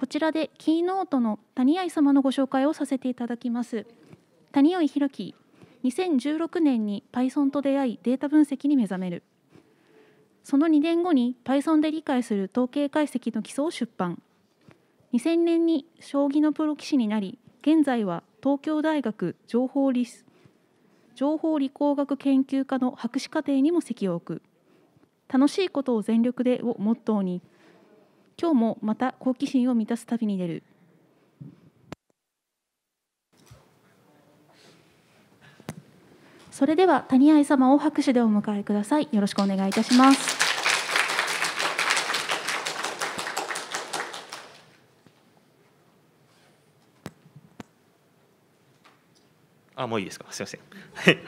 こちらでキーノートの谷合様のご紹介をさせていただきます谷合博樹2016年に Python と出会いデータ分析に目覚めるその2年後に Python で理解する統計解析の基礎を出版2000年に将棋のプロ棋士になり現在は東京大学情報理情報理工学研究科の博士課程にも籍を置く楽しいことを全力でをモットーに今日もまた好奇心を満たす旅に出るそれでは谷愛様を拍手でお迎えくださいよろしくお願いいたしますあもういいですかすみません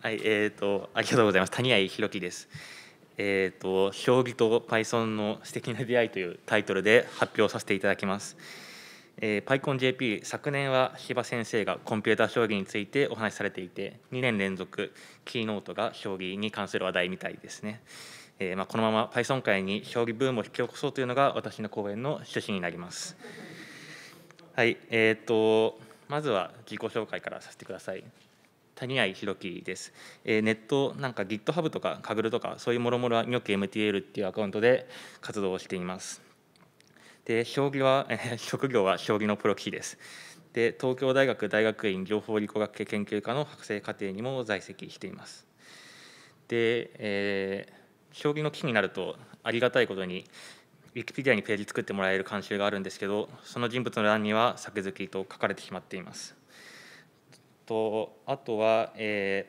はい えっ、ー、とありがとうございます谷愛弘樹ですえーと「将棋と Python の素敵な出会い」というタイトルで発表させていただきます。えー、PyConJP 昨年は柴先生がコンピューター将棋についてお話しされていて2年連続キーノートが将棋に関する話題みたいですね。えーまあ、このまま Python 界に将棋ブームを引き起こそうというのが私の講演の趣旨になります。はい、えーとまずは自己紹介からさせてください。谷合弘樹です、えー、ネットなんか GitHub とか Kaggle とかそういうもろもろはニョッキ MTL っていうアカウントで活動をしていますで将棋は、えー、職業は将棋のプロ棋士ですで東京大学大学院情報理工学系研究科の博士課程にも在籍していますで、えー、将棋の棋士になるとありがたいことにウィキペディアにページ作ってもらえる慣習があるんですけどその人物の欄には「酒好き」と書かれてしまっていますとあとは、え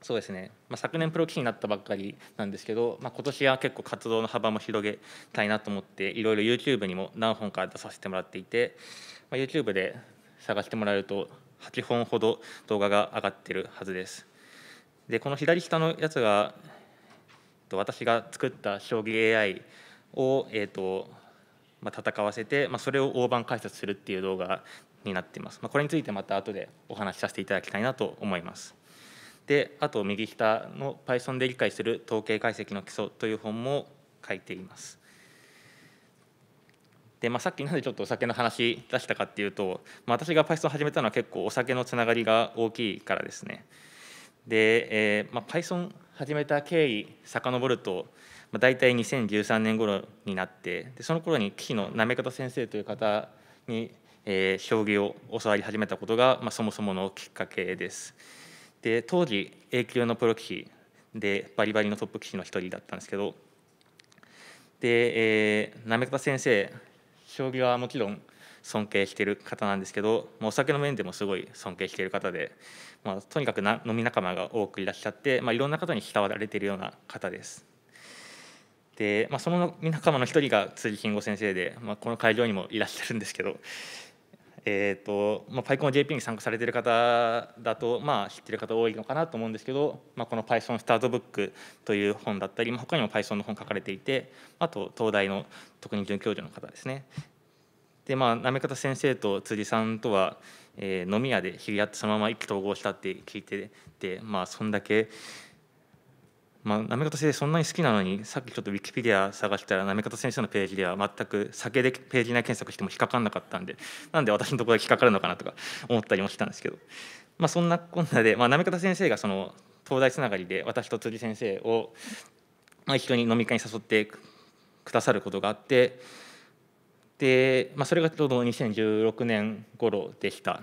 ー、そうですね、まあ、昨年プロ棋士になったばっかりなんですけど、まあ、今年は結構活動の幅も広げたいなと思っていろいろ YouTube にも何本か出させてもらっていて、まあ、YouTube で探してもらえると8本ほど動画が上がってるはずです。でこの左下のやつが私が作った将棋 AI を、えーとまあ、戦わせて、まあ、それを大盤解説するっていう動画になっています。まあ、これについてまた後でお話しさせていただきたいなと思います。で、あと右下の Python で理解する統計解析の基礎という本も書いています。で、まあ、さっきなんでちょっとお酒の話出したかっていうと、まあ、私が Python 始めたのは結構お酒のつながりが大きいからですね。で、えーまあ、Python 始めた経緯遡ると、まあ、大体2013年頃になってでその頃に棋士なめ方先生という方にえー、将棋を教わり始めたことが、まあ、そもそものきっかけです。で当時 A 級のプロ棋士でバリバリのトップ棋士の一人だったんですけどで、えー、滑田先生将棋はもちろん尊敬している方なんですけどもうお酒の面でもすごい尊敬している方で、まあ、とにかくな飲み仲間が多くいらっしゃって、まあ、いろんな方に慕われているような方です。で、まあ、その仲間の一人が辻金吾先生で、まあ、この会場にもいらっしゃるんですけどえーとまあ、パイコン JP に参加されてる方だと、まあ、知ってる方多いのかなと思うんですけど、まあ、この Python スタートブックという本だったり、まあ、他にも Python の本書かれていてあと東大の特任准教授の方ですね。でまあ行方先生と辻さんとは、えー、飲み屋で知り合ってそのまま意気投合したって聞いてて、まあ、そんだけまあ、なめかた先生そんなに好きなのにさっきちょっとウィキペディア探したらなめかた先生のページでは全く酒でページ内検索しても引っかかんなかったんでなんで私のところ引っかかるのかなとか思ったりもしたんですけど、まあ、そんなこんなで、まあ、なめかた先生がその東大つながりで私と辻先生を、まあ、一緒に飲み会に誘ってくださることがあってで、まあ、それがちょうど2016年頃でした。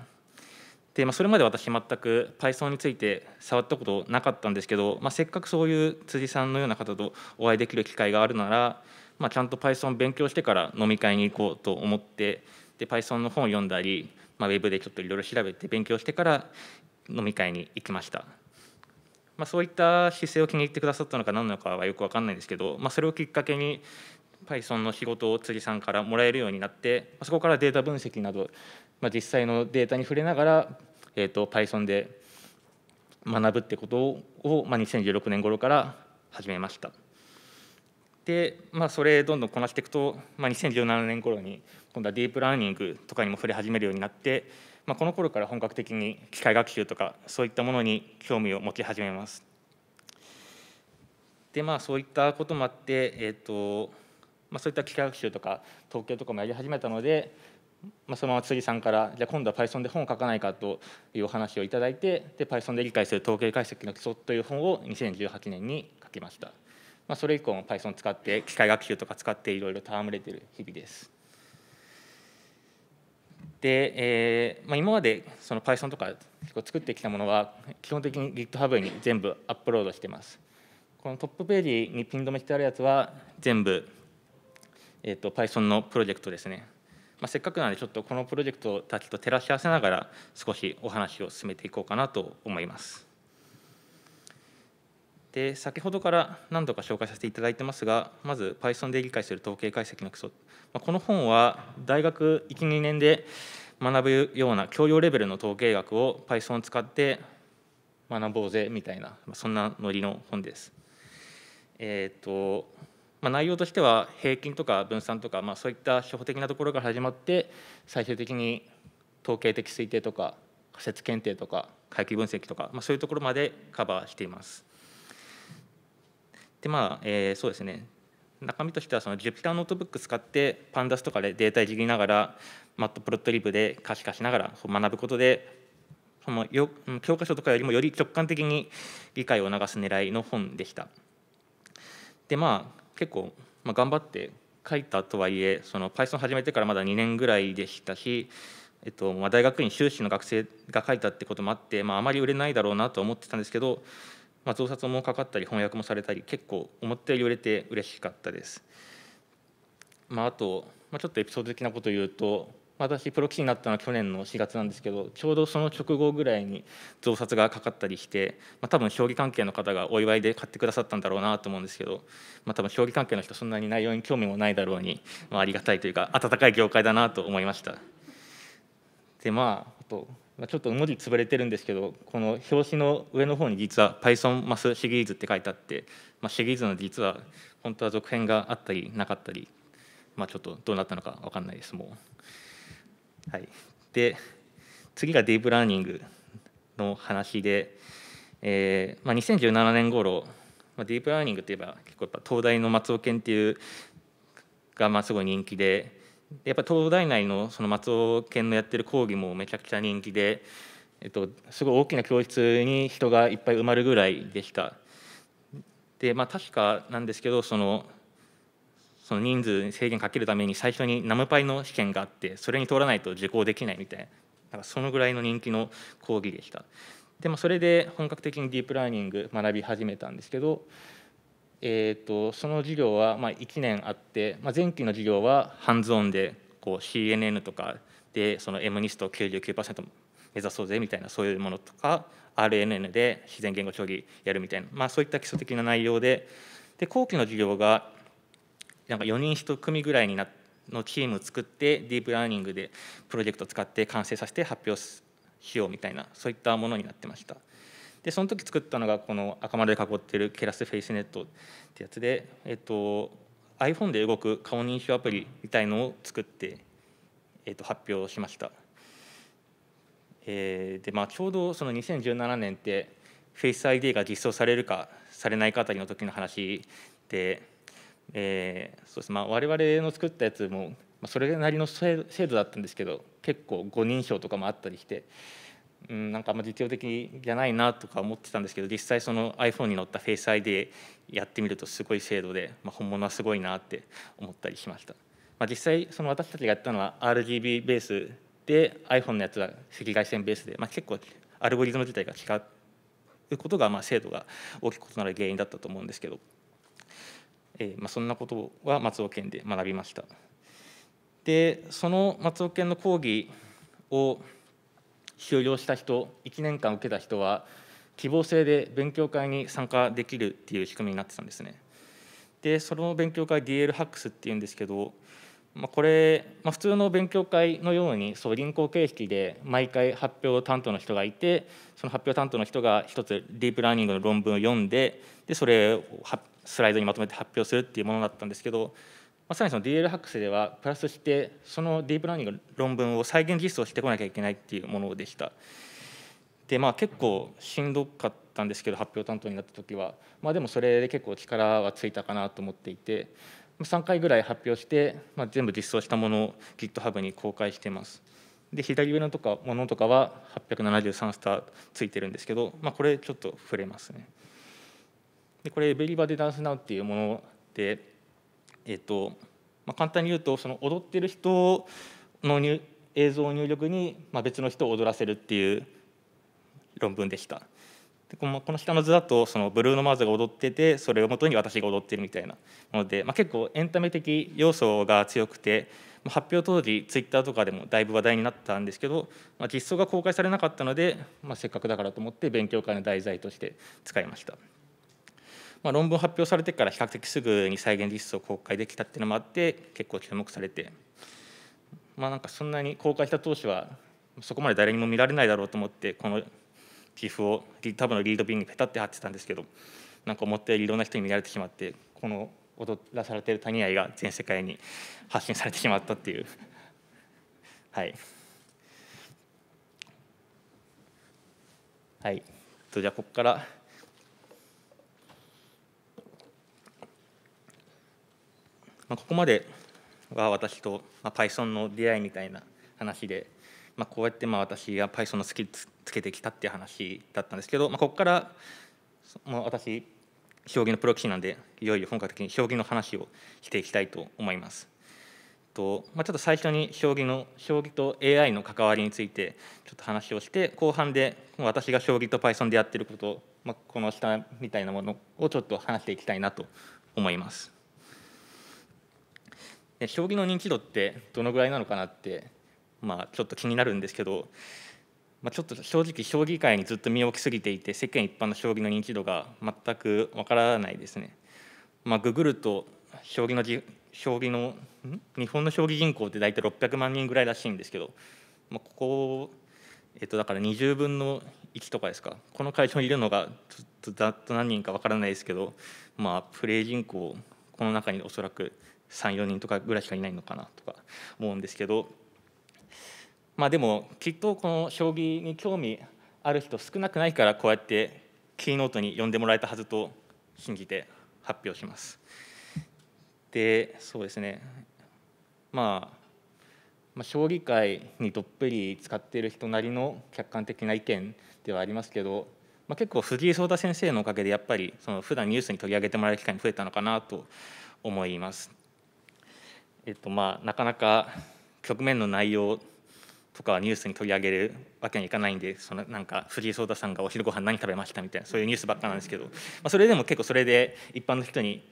で、まあ、それまで私全く Python について触ったことなかったんですけど、まあ、せっかくそういう辻さんのような方とお会いできる機会があるなら、まあ、ちゃんと Python 勉強してから飲み会に行こうと思ってで Python の本を読んだり、まあ、ウェブでちょっといろいろ調べて勉強してから飲み会に行きました。まあ、そういった姿勢を気に入ってくださったのか何なのかはよく分かんないんですけど、まあ、それをきっかけに Python の仕事を辻さんからもらえるようになってそこからデータ分析などまあ、実際のデータに触れながら、えーと、Python で学ぶってことを、まあ、2016年頃から始めました。で、まあ、それどんどんこなしていくと、まあ、2017年頃に今度はディープラーニングとかにも触れ始めるようになって、まあ、この頃から本格的に機械学習とかそういったものに興味を持ち始めます。でまあそういったこともあって、えーとまあ、そういった機械学習とか統計とかもやり始めたので、まあ、そのまま辻さんからじゃあ今度は Python で本を書かないかというお話をいただいてで Python で理解する統計解析の基礎という本を2018年に書きました、まあ、それ以降も Python 使って機械学習とか使っていろいろ戯れてる日々ですで、えーまあ、今までその Python とか作ってきたものは基本的に GitHub に全部アップロードしてますこのトップページにピン止めしてあるやつは全部、えーと、と Python のプロジェクトですねまあ、せっかくなのでちょっとこのプロジェクトたちと照らし合わせながら少しお話を進めていこうかなと思います。で先ほどから何度か紹介させていただいてますがまず Python で理解する統計解析の基礎、まあ、この本は大学12年で学ぶような教養レベルの統計学を Python を使って学ぼうぜみたいな、まあ、そんなノリの本です。えっ、とまあ、内容としては平均とか分散とか、まあ、そういった初歩的なところから始まって最終的に統計的推定とか仮説検定とか回帰分析とか、まあ、そういうところまでカバーしています。でまあえー、そうですね中身としてはその Jupyter ノートブック使ってパンダスとかでデータいじりながらマットプロットリブで可視化しながら学ぶことでそのよ教科書とかよりもより直感的に理解を促す狙いの本でした。でまあ結構、まあ、頑張って書いたとはいえその Python 始めてからまだ2年ぐらいでしたし、えっとまあ、大学院修士の学生が書いたってこともあって、まあ、あまり売れないだろうなと思ってたんですけど、まあ、増刷もかかったり翻訳もされたり結構思ったより売れて嬉しかったです。まあ、あと、まあ、ちょっとエピソード的なことを言うと私プロ棋士になったのは去年の4月なんですけどちょうどその直後ぐらいに増刷がかかったりして、まあ、多分将棋関係の方がお祝いで買ってくださったんだろうなと思うんですけど、まあ、多分将棋関係の人そんなに内容に興味もないだろうに、まあ、ありがたいというか温かい業界だなと思いました。でまああとちょっと文字潰れてるんですけどこの表紙の上の方に実は Python マスシリーズって書いてあって、まあ、シリーズの実は本当は続編があったりなかったり、まあ、ちょっとどうなったのか分かんないですもう。はい、で次がディープラーニングの話で、えーまあ、2017年頃、まあ、ディープラーニングといえば結構やっぱ東大の松尾研っていうがまあすごい人気でやっぱ東大内のその松尾研のやってる講義もめちゃくちゃ人気で、えっと、すごい大きな教室に人がいっぱい埋まるぐらいでした。でまあ確かなんですけどそのその人数制限かけるために最初にナムパイの試験があってそれに通らないと受講できないみたいななんかそのぐらいの人気の講義でしたでもそれで本格的にディープラーニング学び始めたんですけど、えーと、その授業はま1年あって、まあ、前期の授業はハンズオンでこう CNN とかでその M ニスト99%目指そうぜみたいなそういうものとか RNN で自然言語処理やるみたいな、まあ、そういった基礎的な内容でで後期の授業がなんか4人1組ぐらいになのチームを作ってディープラーニングでプロジェクトを使って完成させて発表しようみたいなそういったものになってました。でその時作ったのがこの赤丸で囲ってるケラスフェイスネットってやつで、えっと、iPhone で動く顔認証アプリみたいのを作って、えっと、発表しました。えー、でまあ、ちょうどその2017年ってフェイス ID が実装されるかされないかあたりの時の話でえー、そうですまあ我々の作ったやつもそれなりの制度だったんですけど結構誤認証とかもあったりして、うん、なんかあんま実用的じゃないなとか思ってたんですけど実際その iPhone に載ったフェイス ID やってみるとすごい精度で、まあ、本物はすごいなって思ったりしました、まあ、実際その私たちがやったのは RGB ベースで iPhone のやつは赤外線ベースで、まあ、結構アルゴリズム自体が違うことがまあ精度が大きく異なる原因だったと思うんですけど。えーまあ、そんなことは松尾県で学びました。でその松尾県の講義を終了した人1年間受けた人は希望制で勉強会に参加できるっていう仕組みになってたんですね。でその勉強会 DL ハックスっていうんですけど、まあ、これ、まあ、普通の勉強会のようにそう銀行形式で毎回発表担当の人がいてその発表担当の人が一つディープラーニングの論文を読んででそれをスライドにまとめて発表するっていうものだったんですけど、まあ、さらにその DL クスではプラスしてそのディープラーニングの論文を再現実装してこなきゃいけないっていうものでした。でまあ結構しんどかったんですけど発表担当になった時は、まあ、でもそれで結構力はついたかなと思っていて3回ぐらい発表して、まあ、全部実装したものを GitHub に公開してます。で左上のとかものとかは873スターついてるんですけど、まあ、これちょっと触れますね。でこれベリバデダンスナウっていうもので、えーとまあ、簡単に言うとその踊ってる人の入映像入力に、まあ、別の人を踊らせるっていう論文でした。でこのこの下の図だとそのブルーノ・マーズが踊っててそれをもとに私が踊ってるみたいなもので、まあ、結構エンタメ的要素が強くて発表当時ツイッターとかでもだいぶ話題になったんですけど、まあ、実装が公開されなかったので、まあ、せっかくだからと思って勉強会の題材として使いました。まあ、論文発表されてから比較的すぐに再現実装を公開できたっていうのもあって結構注目されてまあなんかそんなに公開した当初はそこまで誰にも見られないだろうと思ってこの寄付を多分のリード瓶にペタって貼ってたんですけどなんか思ったよりいろんな人に見られてしまってこの踊らされてる谷愛が全世界に発信されてしまったっていう はいはいじゃあここからまあ、ここまでは私と、まあ、Python の出会いみたいな話で、まあ、こうやってまあ私が Python のスキルつけてきたっていう話だったんですけど、まあ、ここからもう私将棋のプロ棋士なんでいよいよ本格的に将棋の話をしていきたいと思います。とまあ、ちょっと最初に将棋の将棋と AI の関わりについてちょっと話をして後半で私が将棋と Python でやってること、まあ、この下みたいなものをちょっと話していきたいなと思います。で将棋の認知度ってどのぐらいなのかなってまあちょっと気になるんですけど、まあ、ちょっと正直将棋界にずっと身を置きすぎていて世間一般の将棋の認知度が全くわからないですね。まあ、ググると将棋の将棋の日本の将棋人口って大体600万人ぐらいらしいんですけど、まあ、ここ、えっと、だから20分の1とかですかこの会場にいるのがちょっとざっと何人かわからないですけど、まあ、プレイ人口この中におそらく34人とかぐらいしかいないのかなとか思うんですけど、まあ、でもきっとこの将棋に興味ある人少なくないからこうやってキーノートに呼んでもらえたはずと信じて発表します。でそうですね、まあ、まあ将棋界にどっぷり使っている人なりの客観的な意見ではありますけど、まあ、結構藤井聡太先生のおかげでやっぱりその普段ニュースに取り上げてもらえる機会も増えたのかなと思います。えっとまあ、なかなか局面の内容とかはニュースに取り上げるわけにはいかないんでそのなんか藤井聡太さんがお昼ご飯何食べましたみたいなそういうニュースばっかなんですけど、まあ、それでも結構それで一般の人に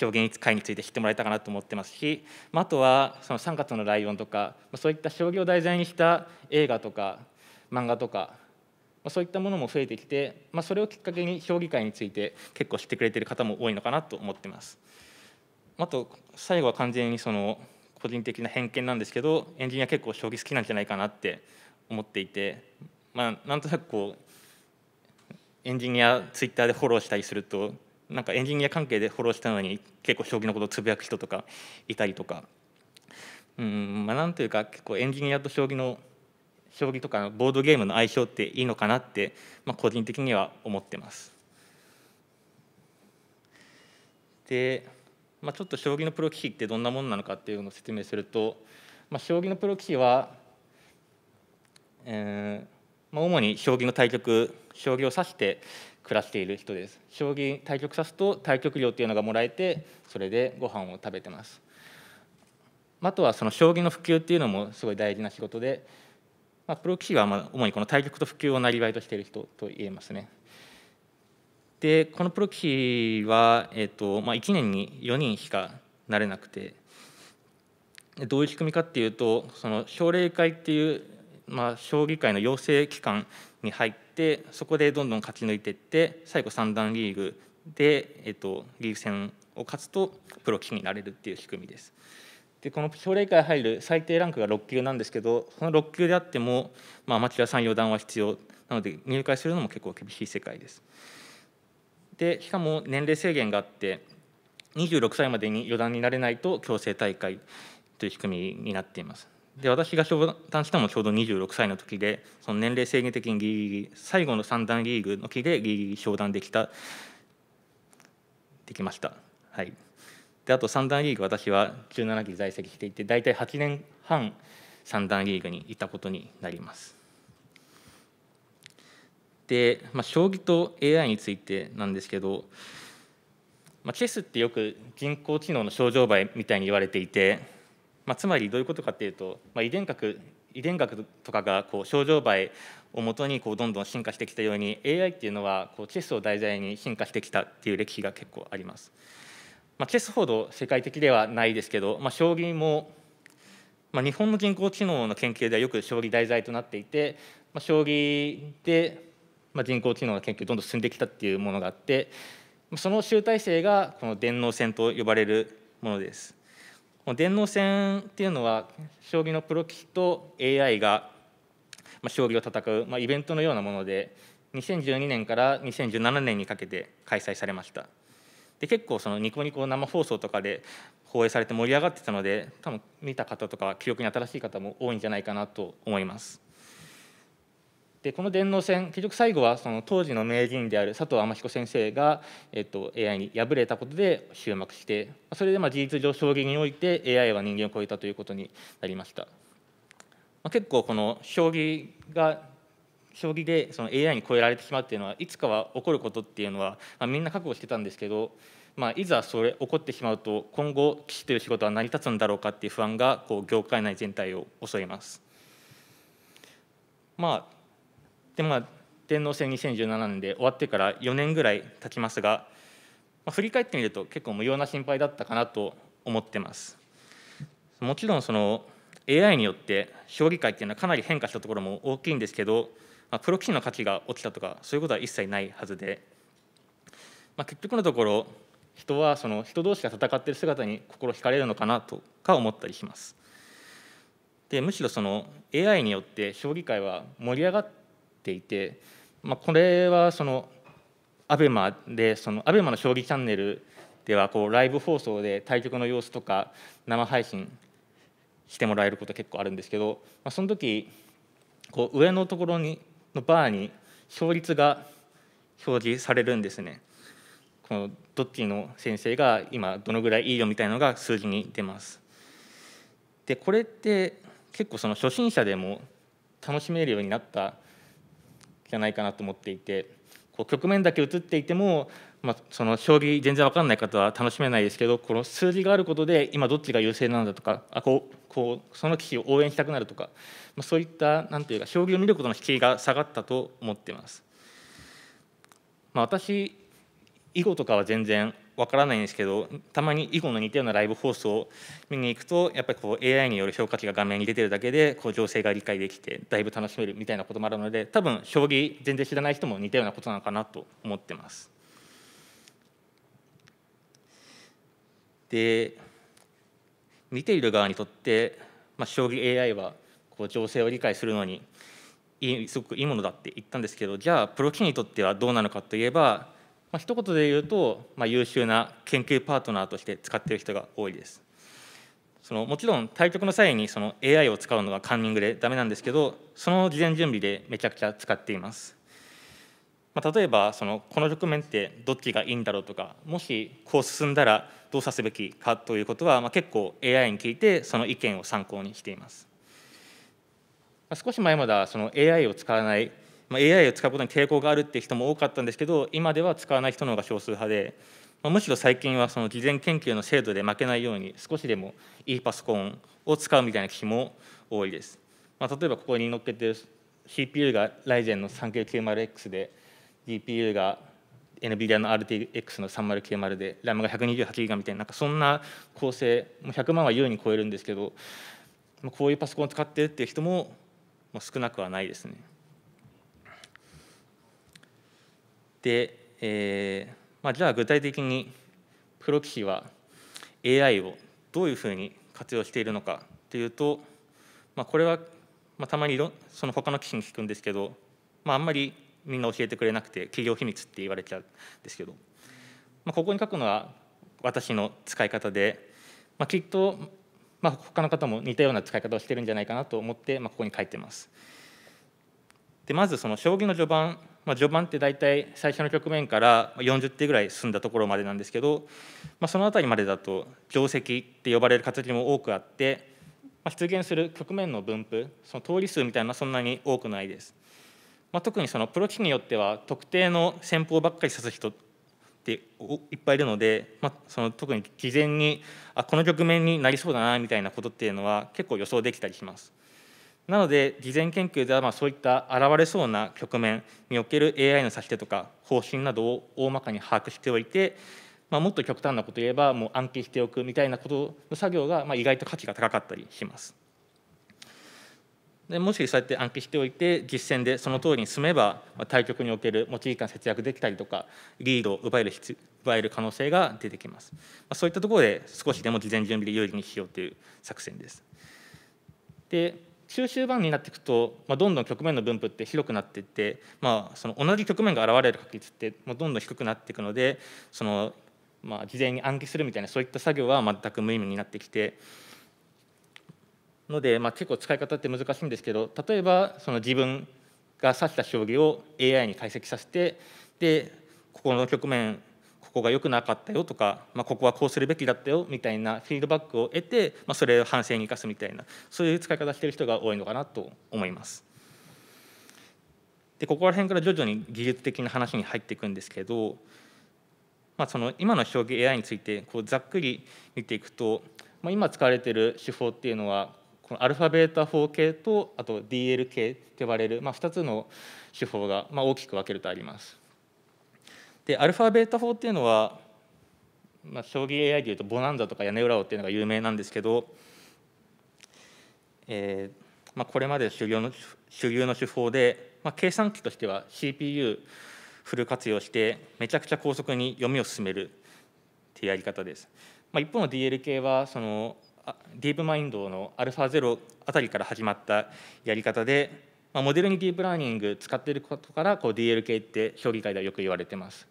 表現会について知ってもらえたかなと思ってますし、まあ、あとはその3月のライオンとかそういった将棋を題材にした映画とか漫画とか、まあ、そういったものも増えてきて、まあ、それをきっかけに将棋界について結構知ってくれてる方も多いのかなと思ってます。あと最後は完全にその個人的な偏見なんですけどエンジニア結構将棋好きなんじゃないかなって思っていて、まあ、なんとなくこうエンジニアツイッターでフォローしたりするとなんかエンジニア関係でフォローしたのに結構将棋のことをつぶやく人とかいたりとかうんまあなんというか結構エンジニアと将棋の将棋とかボードゲームの相性っていいのかなって、まあ、個人的には思ってます。でまあ、ちょっと将棋のプロ棋士ってどんなものなのかっていうのを説明すると、まあ、将棋のプロ棋士は、えーまあ、主に将棋の対局将棋を指して暮らしている人です将棋対局指すと対局料っていうのがもらえてそれでご飯を食べてますあとはその将棋の普及っていうのもすごい大事な仕事で、まあ、プロ棋士はまあ主にこの対局と普及を生りとしている人と言えますねでこのプロ棋士は、えーとまあ、1年に4人しかなれなくてどういう仕組みかっていうとその奨励会っていう、まあ、将棋界の養成機関に入ってそこでどんどん勝ち抜いていって最後三段リーグで、えーと、リーグ戦を勝つとプロ棋士になれるっていう仕組みです。でこの奨励会入る最低ランクが6級なんですけどその6級であっても、まあ、アマチュア3四段は必要なので入会するのも結構厳しい世界です。でしかも年齢制限があって26歳までに四段になれないと強制大会という仕組みになっています。で私が昇段したのもちょうど26歳の時でその年齢制限的にギリギリ最後の三段リーグの期でギリギリ昇段できたできました。はい、であと三段リーグ私は17期在籍していて大体8年半三段リーグにいたことになります。で、まあ、将棋と AI についてなんですけど、まあ、チェスってよく人工知能の症状倍みたいに言われていて、まあ、つまりどういうことかっていうと、まあ、遺伝学遺伝学とかがこう症状倍をもとにこうどんどん進化してきたように AI っていうのはこうチェスを題材に進化してきたっていう歴史が結構あります。まあ、チェスほど世界的ではないですけど、まあ、将棋も、まあ、日本の人工知能の研究ではよく将棋題材となっていて、まあ、将棋でまあ、人工知能の研究どんどん進んできたっていうものがあってその集大成がこの電脳戦と呼ばれるものです。この電脳戦っていうのは将棋のプロ棋士と AI が将棋を戦う、まあ、イベントのようなもので2012年から2017年にかけて開催されましたで結構そのニコニコ生放送とかで放映されて盛り上がってたので多分見た方とか記憶に新しい方も多いんじゃないかなと思いますでこの電脳戦結局最後はその当時の名人である佐藤天彦先生が、えっと、AI に敗れたことで終幕してそれでまあ事実上将棋において AI は人間を超えたということになりました、まあ、結構この将棋が将棋でその AI に超えられてしまうっていうのはいつかは起こることっていうのは、まあ、みんな覚悟してたんですけど、まあ、いざそれ起こってしまうと今後棋士という仕事は成り立つんだろうかっていう不安がこう業界内全体を襲いますまあでまあ天皇制2017年で終わってから4年ぐらい経ちますが、まあ、振り返ってみると結構無用な心配だったかなと思ってます。もちろんその AI によって将棋界っていうのはかなり変化したところも大きいんですけど、まあ、プロ棋士の価値が落ちたとかそういうことは一切ないはずで、まあ、結局のところ人はその人同士が戦っている姿に心惹かれるのかなとか思ったりします。でむしろその AI によって将棋界は盛り上がっていて、まあ、これはそのアベマでそのアベマの将棋チャンネルではこうライブ放送で対局の様子とか生配信してもらえること結構あるんですけど、まあ、その時こう上のところにのバーに勝率が表示されるんですね。このどっちの先生が今どのぐらいいいよみたいのが数字に出ます。でこれって結構その初心者でも楽しめるようになったじゃないかなと思っていてこう局面だけ映っていても、まあ、その将棋全然分かんない方は楽しめないですけどこの数字があることで今どっちが優勢なんだとかあこうこうその棋士を応援したくなるとか、まあ、そういったなんていうか将棋を見ることの敷居が下がったと思ってます。まあ、私囲碁とかは全然わからないんですけどたまに囲碁の似たようなライブ放送を見に行くとやっぱりこう AI による評価値が画面に出てるだけでこう情勢が理解できてだいぶ楽しめるみたいなこともあるので多分将棋全然知らない人も似たようなことなのかなと思ってます。で見ている側にとって、まあ、将棋 AI はこう情勢を理解するのにいいすごくいいものだって言ったんですけどじゃあプロ棋士にとってはどうなのかといえばまあ、一言で言うと、まあ、優秀な研究パートナーとして使っている人が多いです。そのもちろん対局の際にその AI を使うのがカンニングでダメなんですけどその事前準備でめちゃくちゃ使っています、まあ、例えばそのこの局面ってどっちがいいんだろうとかもしこう進んだらどうさすべきかということは、まあ、結構 AI に聞いてその意見を参考にしています、まあ、少し前まではその AI を使わないまあ、AI を使うことに抵抗があるっていう人も多かったんですけど今では使わない人の方が少数派で、まあ、むしろ最近はその事前研究の精度で負けないように少しでもいいパソコンを使うみたいな機種も多いです、まあ、例えばここに載っけてる CPU が Ryzen の 3990X で GPU が NVIDIA の RTX の3090で RAM が 128GB みたいななんかそんな構成もう100万は優に超えるんですけどこういうパソコンを使ってるっていう人も少なくはないですね。で、えーまあ、じゃあ具体的にプロ棋士は AI をどういうふうに活用しているのかというと、まあ、これは、まあ、たまにその他の棋士に聞くんですけど、まあ、あんまりみんな教えてくれなくて企業秘密って言われちゃうんですけど、まあ、ここに書くのは私の使い方で、まあ、きっと、まあ、他の方も似たような使い方をしてるんじゃないかなと思って、まあ、ここに書いてます。でまずその将棋の序盤まあ、序盤って大体最初の局面から40手ぐらい進んだところまでなんですけど、まあ、その辺りまでだと定石って呼ばれる活字も多くあって、まあ、出現する局面の分布その通り数みたいなそんなに多くないです。まあ、特にそのプロ棋士によっては特定の戦法ばっかり指す人っていっぱいいるので、まあ、その特に事前にあこの局面になりそうだなみたいなことっていうのは結構予想できたりします。なので事前研究ではまあそういった現れそうな局面における AI の指し手とか方針などを大まかに把握しておいて、まあ、もっと極端なことを言えばもう暗記しておくみたいなことの作業がまあ意外と価値が高かったりします。でもしそうやって暗記しておいて実践でその通りに進めば対局における持ち時間節約できたりとかリードを奪える奪える可能性が出てきます、まあ、そういったところで少しでも事前準備で有利にしようという作戦ですで中終盤になっていくと、まあ、どんどん局面の分布って広くなっていって、まあ、その同じ局面が現れる確率って、まあ、どんどん低くなっていくのでその、まあ、事前に暗記するみたいなそういった作業は全く無意味になってきてので、まあ、結構使い方って難しいんですけど例えばその自分が指した将棋を AI に解析させてでここの局面ここが良くなかったよとか、まあ、ここはこうするべきだったよみたいなフィードバックを得て、まあ、それを反省に生かすみたいなそういう使い方してる人が多いのかなと思います。でここら辺から徐々に技術的な話に入っていくんですけど、まあ、その今の将棋 AI についてこうざっくり見ていくと、まあ、今使われている手法っていうのはこのアルファベータ4系とあと DL 系と呼ばれる、まあ、2つの手法が、まあ、大きく分けるとあります。でアルファベータ法っていうのは、まあ、将棋 AI でいうとボナンザとか屋根裏をっていうのが有名なんですけど、えーまあ、これまで主流の主流の手法で、まあ、計算機としては CPU フル活用してめちゃくちゃ高速に読みを進めるっていうやり方です。まあ、一方の DLK はそのディープマインドの α0 あたりから始まったやり方で、まあ、モデルにディープラーニング使っていることからこう DLK って将棋界ではよく言われてます。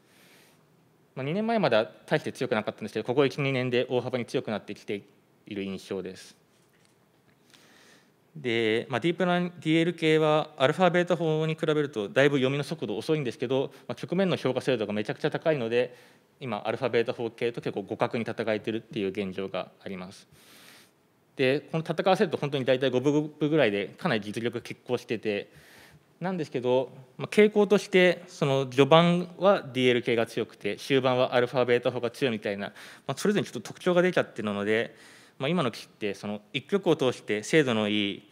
まあ、2年前までは大して強くなかったんですけどここ12年で大幅に強くなってきている印象です。で、まあ、ディープラン DL 系はアルファベータ法に比べるとだいぶ読みの速度遅いんですけど、まあ、局面の評価精度がめちゃくちゃ高いので今アルファベータ法系と結構互角に戦えてるっていう現状があります。でこの戦わせると本当に大体5分ぐらいでかなり実力拮抗しててなんですけど、まあ、傾向としてその序盤は DL k が強くて終盤はアルファベータ法が強いみたいな、まあ、それぞれにちょっと特徴が出ちゃってるので、まあ、今の棋士ってその一局を通して精度のいい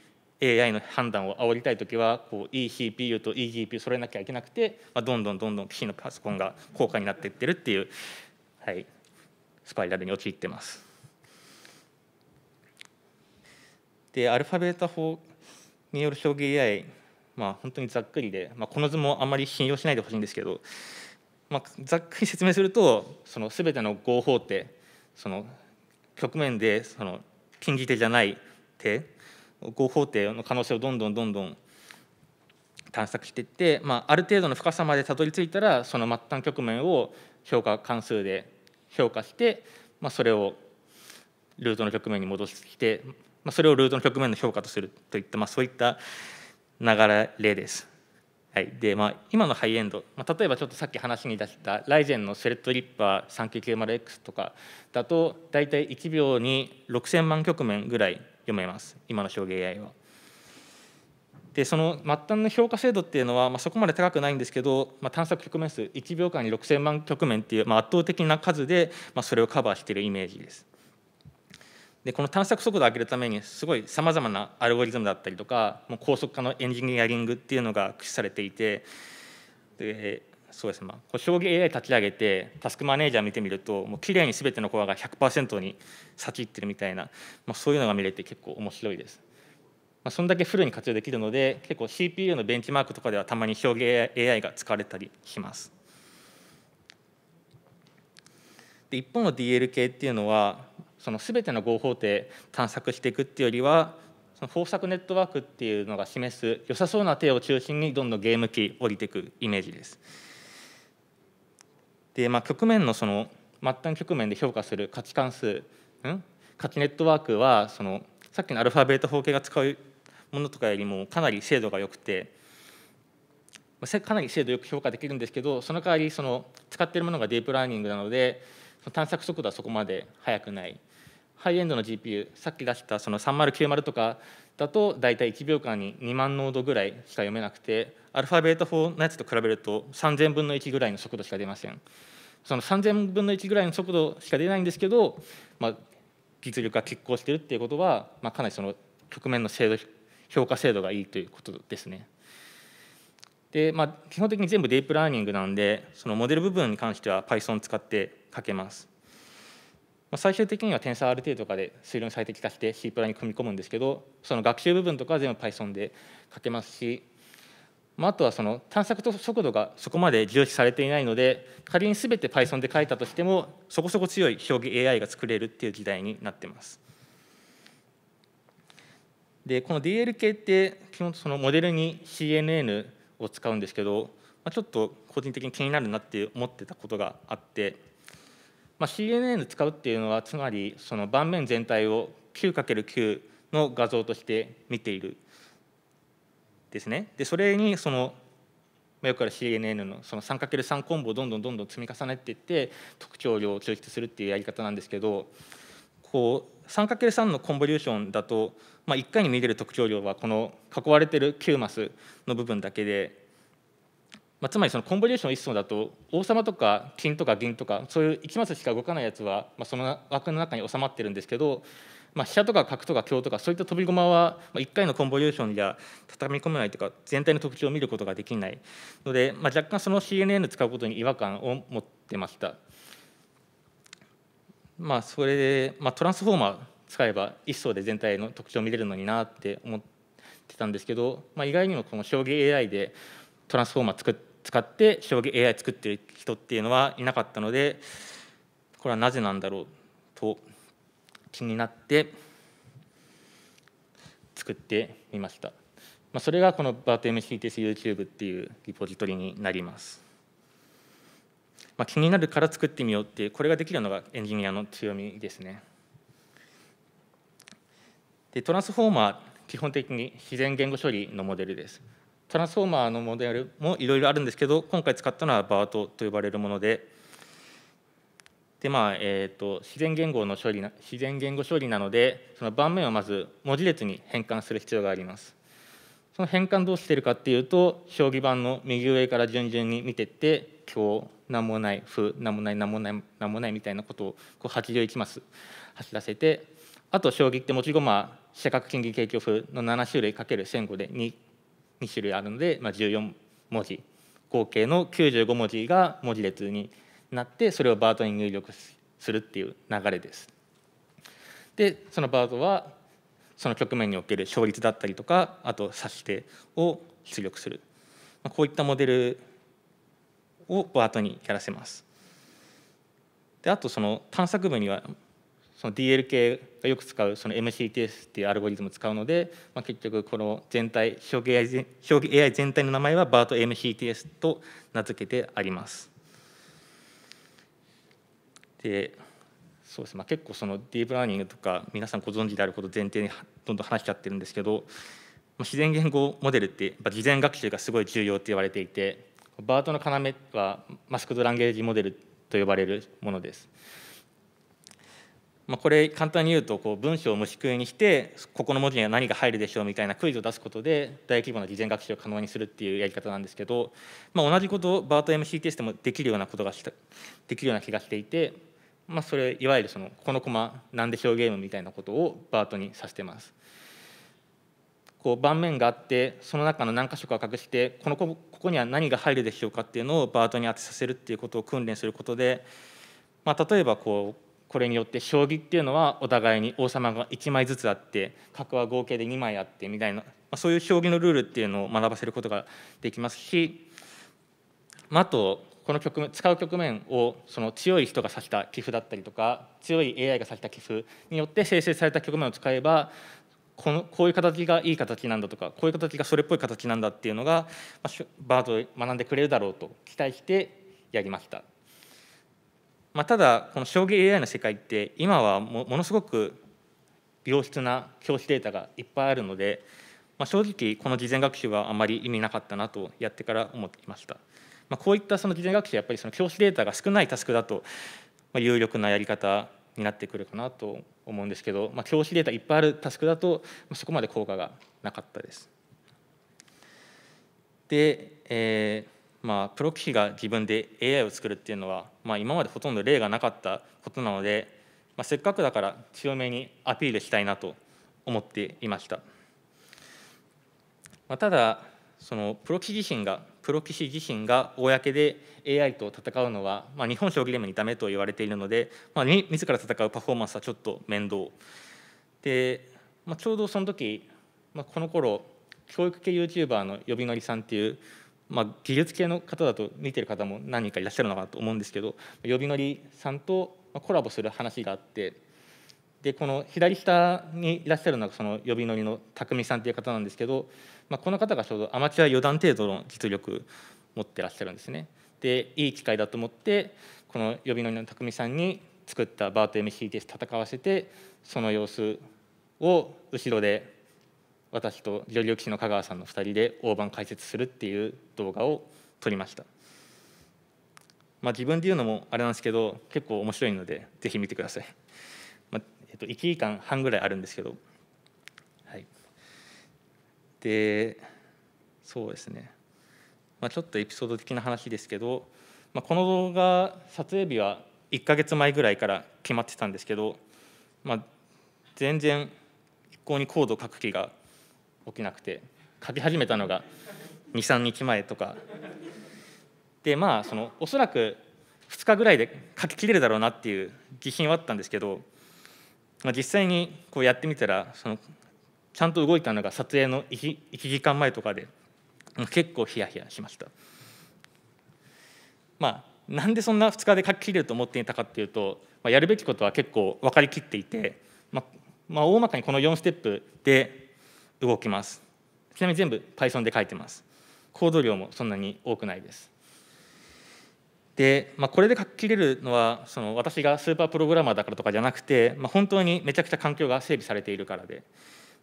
AI の判断を煽りたい時はこういい CPU といい GPU 揃えなきゃいけなくて、まあ、どんどんどんどん棋士のパソコンが高価になっていってるっていう、はい、スパイラルに陥ってます。でアルファベータ法による将棋 AI まあ、本当にざっくりで、まあ、この図もあまり信用しないでほしいんですけど、まあ、ざっくり説明するとその全ての合法手その局面でその禁じ手じゃない手合法手の可能性をどんどんどんどん探索していって、まあ、ある程度の深さまでたどり着いたらその末端局面を評価関数で評価して、まあ、それをルートの局面に戻してきて、まあ、それをルートの局面の評価とするといった、まあ、そういった流れです。はいでまあ、今のハイエンド、まあ、例えばちょっとさっき話に出したライゼンのセレットリッパー 3990X とかだと大体1秒に6000万局面ぐらい読めます今の将棋 AI は。でその末端の評価精度っていうのは、まあ、そこまで高くないんですけど、まあ、探索局面数1秒間に6000万局面っていう、まあ、圧倒的な数で、まあ、それをカバーしているイメージです。でこの探索速度を上げるためにすごいさまざまなアルゴリズムだったりとかもう高速化のエンジニアリングっていうのが駆使されていてでそうですね、まあ、将棋 AI 立ち上げてタスクマネージャー見てみるともう綺麗に全てのコアが100%に先行ってるみたいな、まあ、そういうのが見れて結構面白いです。まあ、そんだけフルに活用できるので結構 CPU のベンチマークとかではたまに将棋 AI が使われたりします。で一方の DL 系っていうのはその全ての合法廷探索していくっていうよりはその豊作ネットワークっていうのが示す良さそうな手を中心にどんどんゲーム機降りていくイメージです。でまあ、局面のその末端局面で評価する価値関数ん価値ネットワークはそのさっきのアルファベート方形が使うものとかよりもかなり精度が良くてかなり精度よく評価できるんですけどその代わりその使っているものがディープラーニングなので探索速度はそこまで速くない。ハイエンドの GPU さっき出したその3090とかだと大体1秒間に2万ノードぐらいしか読めなくてアルファベータ4のやつと比べると3000分の1ぐらいの速度しか出ませんその3000分の1ぐらいの速度しか出ないんですけど、まあ、実力が拮抗してるっていうことは、まあ、かなりその局面の精度評価精度がいいということですねで、まあ、基本的に全部ディープラーニングなんでそのモデル部分に関しては Python を使って書けますま最終的には TensorRT とかで推論最適化して C プラに組み込むんですけどその学習部分とかは全部 Python で書けますし、まあ、あとはその探索と速度がそこまで重視されていないので仮に全て Python で書いたとしてもそこそこ強い表記 AI が作れるっていう時代になってます。でこの DLK って基本そのモデルに CNN を使うんですけど、まあ、ちょっと個人的に気になるなって思ってたことがあって。まあ、CNN 使うっていうのはつまりその盤面全体を 9×9 の画像として見ているですね。でそれにそのよくある CNN のその 3×3 コンボをどんどんどんどん積み重ねていって特徴量を抽出するっていうやり方なんですけどこう 3×3 のコンボリューションだと、まあ、1回に見れる特徴量はこの囲われてる9マスの部分だけでまあ、つまりそのコンボリューション一層だと王様とか金とか銀とかそういう1マスしか動かないやつは、まあ、その枠の中に収まってるんですけど、まあ、飛車とか角とか香とかそういった飛び駒は、まあ、1回のコンボリューションじゃ畳み込めないというか全体の特徴を見ることができないので、まあ、若干その CNN 使うことに違和感を持ってました。まあ、それで、まあ、トランスフォーマー使えば一層で全体の特徴を見れるのになって思ってたんですけど、まあ、意外にもこの将棋 AI でトランスフォーマー作って使って将棋 AI 作ってる人っていうのはいなかったのでこれはなぜなんだろうと気になって作ってみました、まあ、それがこの b a t m c t s y o u t u b e っていうリポジトリになります、まあ、気になるから作ってみようってこれができるのがエンジニアの強みですねでトランスフォーマー基本的に自然言語処理のモデルですトランスフォーマーのモデルもいろいろあるんですけど今回使ったのはバートと呼ばれるものででまあえーと、自然言語の処理な自然言語処理なのでその盤面をまず文字列に変換する必要があります。その変換どうしてるかっていうと将棋盤の右上から順々に見てって今日何もない歩何もない何もない何もないみたいなことをこう81マス走らせてあと将棋って持ち駒四角金銀桂香歩の7種類かける1 0 0で2 2種類あるので、まあ、14文字合計の95文字が文字列になってそれをバートに入力するっていう流れです。でそのバートはその局面における勝率だったりとかあと指し手を出力する、まあ、こういったモデルをバートにやらせます。であとその探索部にはその DL k がよく使うその MCTS っていうアルゴリズムを使うので、まあ、結局この全体表現 AI, 全体の名前は BARTMCTS と名付けてあります。でそうですまあ、結構そのディープラーニングとか皆さんご存知であること前提にどんどん話しちゃってるんですけど自然言語モデルって事前学習がすごい重要って言われていてバートの要はマスクドランゲージモデルと呼ばれるものです。まあ、これ簡単に言うとこう文章を虫食いにしてここの文字には何が入るでしょうみたいなクイズを出すことで大規模な事前学習を可能にするっていうやり方なんですけど、まあ、同じことをバート MCTS でもできるようなことがしたできるような気がしていて、まあ、それいわゆるそのこのコマなんでしょうゲームみたいなことをバートにさせてます。こう盤面があってその中の何箇所かを隠してこのここには何が入るでしょうかっていうのをバートに当てさせるっていうことを訓練することで、まあ、例えばこうこれによって将棋っていうのはお互いに王様が1枚ずつあって角は合計で2枚あってみたいな、まそういう将棋のルールっていうのを学ばせることができますし、まあ、とこの局面使う局面をその強い人が指した棋譜だったりとか強い AI が指した棋譜によって生成された局面を使えばこのこういう形がいい形なんだとかこういう形がそれっぽい形なんだっていうのが、まバード学んでくれるだろうと期待してやりました。まあ、ただこの将棋 AI の世界って今はもものすごく良質な教師データがいっぱいあるので、まあ、正直この事前学習はあまり意味なかったなとやってから思っていました、まあ、こういったその事前学習はやっぱりその教師データが少ないタスクだと有力なやり方になってくるかなと思うんですけど、まあ、教師データいっぱいあるタスクだとそこまで効果がなかったですで、えーまあ、プロ棋士が自分で AI を作るっていうのは、まあ、今までほとんど例がなかったことなので、まあ、せっかくだから強めにアピールしたいなと思っていました、まあ、ただそのプロ棋士自身がプロ棋士自身が公で AI と戦うのは、まあ、日本将棋連盟にダメと言われているので、まあ、自ら戦うパフォーマンスはちょっと面倒で、まあ、ちょうどその時、まあ、この頃教育系 YouTuber の呼びのりさんっていうまあ、技術系の方だと見てる方も何人かいらっしゃるのかなと思うんですけど呼びのりさんとコラボする話があってでこの左下にいらっしゃるのがその呼びのりの匠さんという方なんですけど、まあ、この方がちょうどアマチュア四段程度の実力持ってらっしゃるんですね。でいい機会だと思ってこの呼びのりの匠さんに作ったバート MCTS 戦わせてその様子を後ろで私と料理力士の香川さんの2人で大盤解説するっていう動画を撮りました、まあ、自分で言うのもあれなんですけど結構面白いのでぜひ見てください、まあ、えっと、1時間半ぐらいあるんですけどはいでそうですね、まあ、ちょっとエピソード的な話ですけど、まあ、この動画撮影日は1か月前ぐらいから決まってたんですけど、まあ、全然一向にコード書く気が起きなくて書き始めたのが23日前とかでまあそのおそらく2日ぐらいで書ききれるだろうなっていう自信はあったんですけど、まあ、実際にこうやってみたらそのちゃんと動いたのが撮影の 1, 1時間前とかで結構ヒヤヒヤしました。まあ、なんでそんな2日で書ききれると思っていたかっていうと、まあ、やるべきことは結構分かりきっていて、まあまあ、大まかにこの4ステップで動きますちなみに全部 Python で書いてますコード量もそんなに多くないですで、まあ、これで書き切れるのはその私がスーパープログラマーだからとかじゃなくて、まあ、本当にめちゃくちゃ環境が整備されているからで、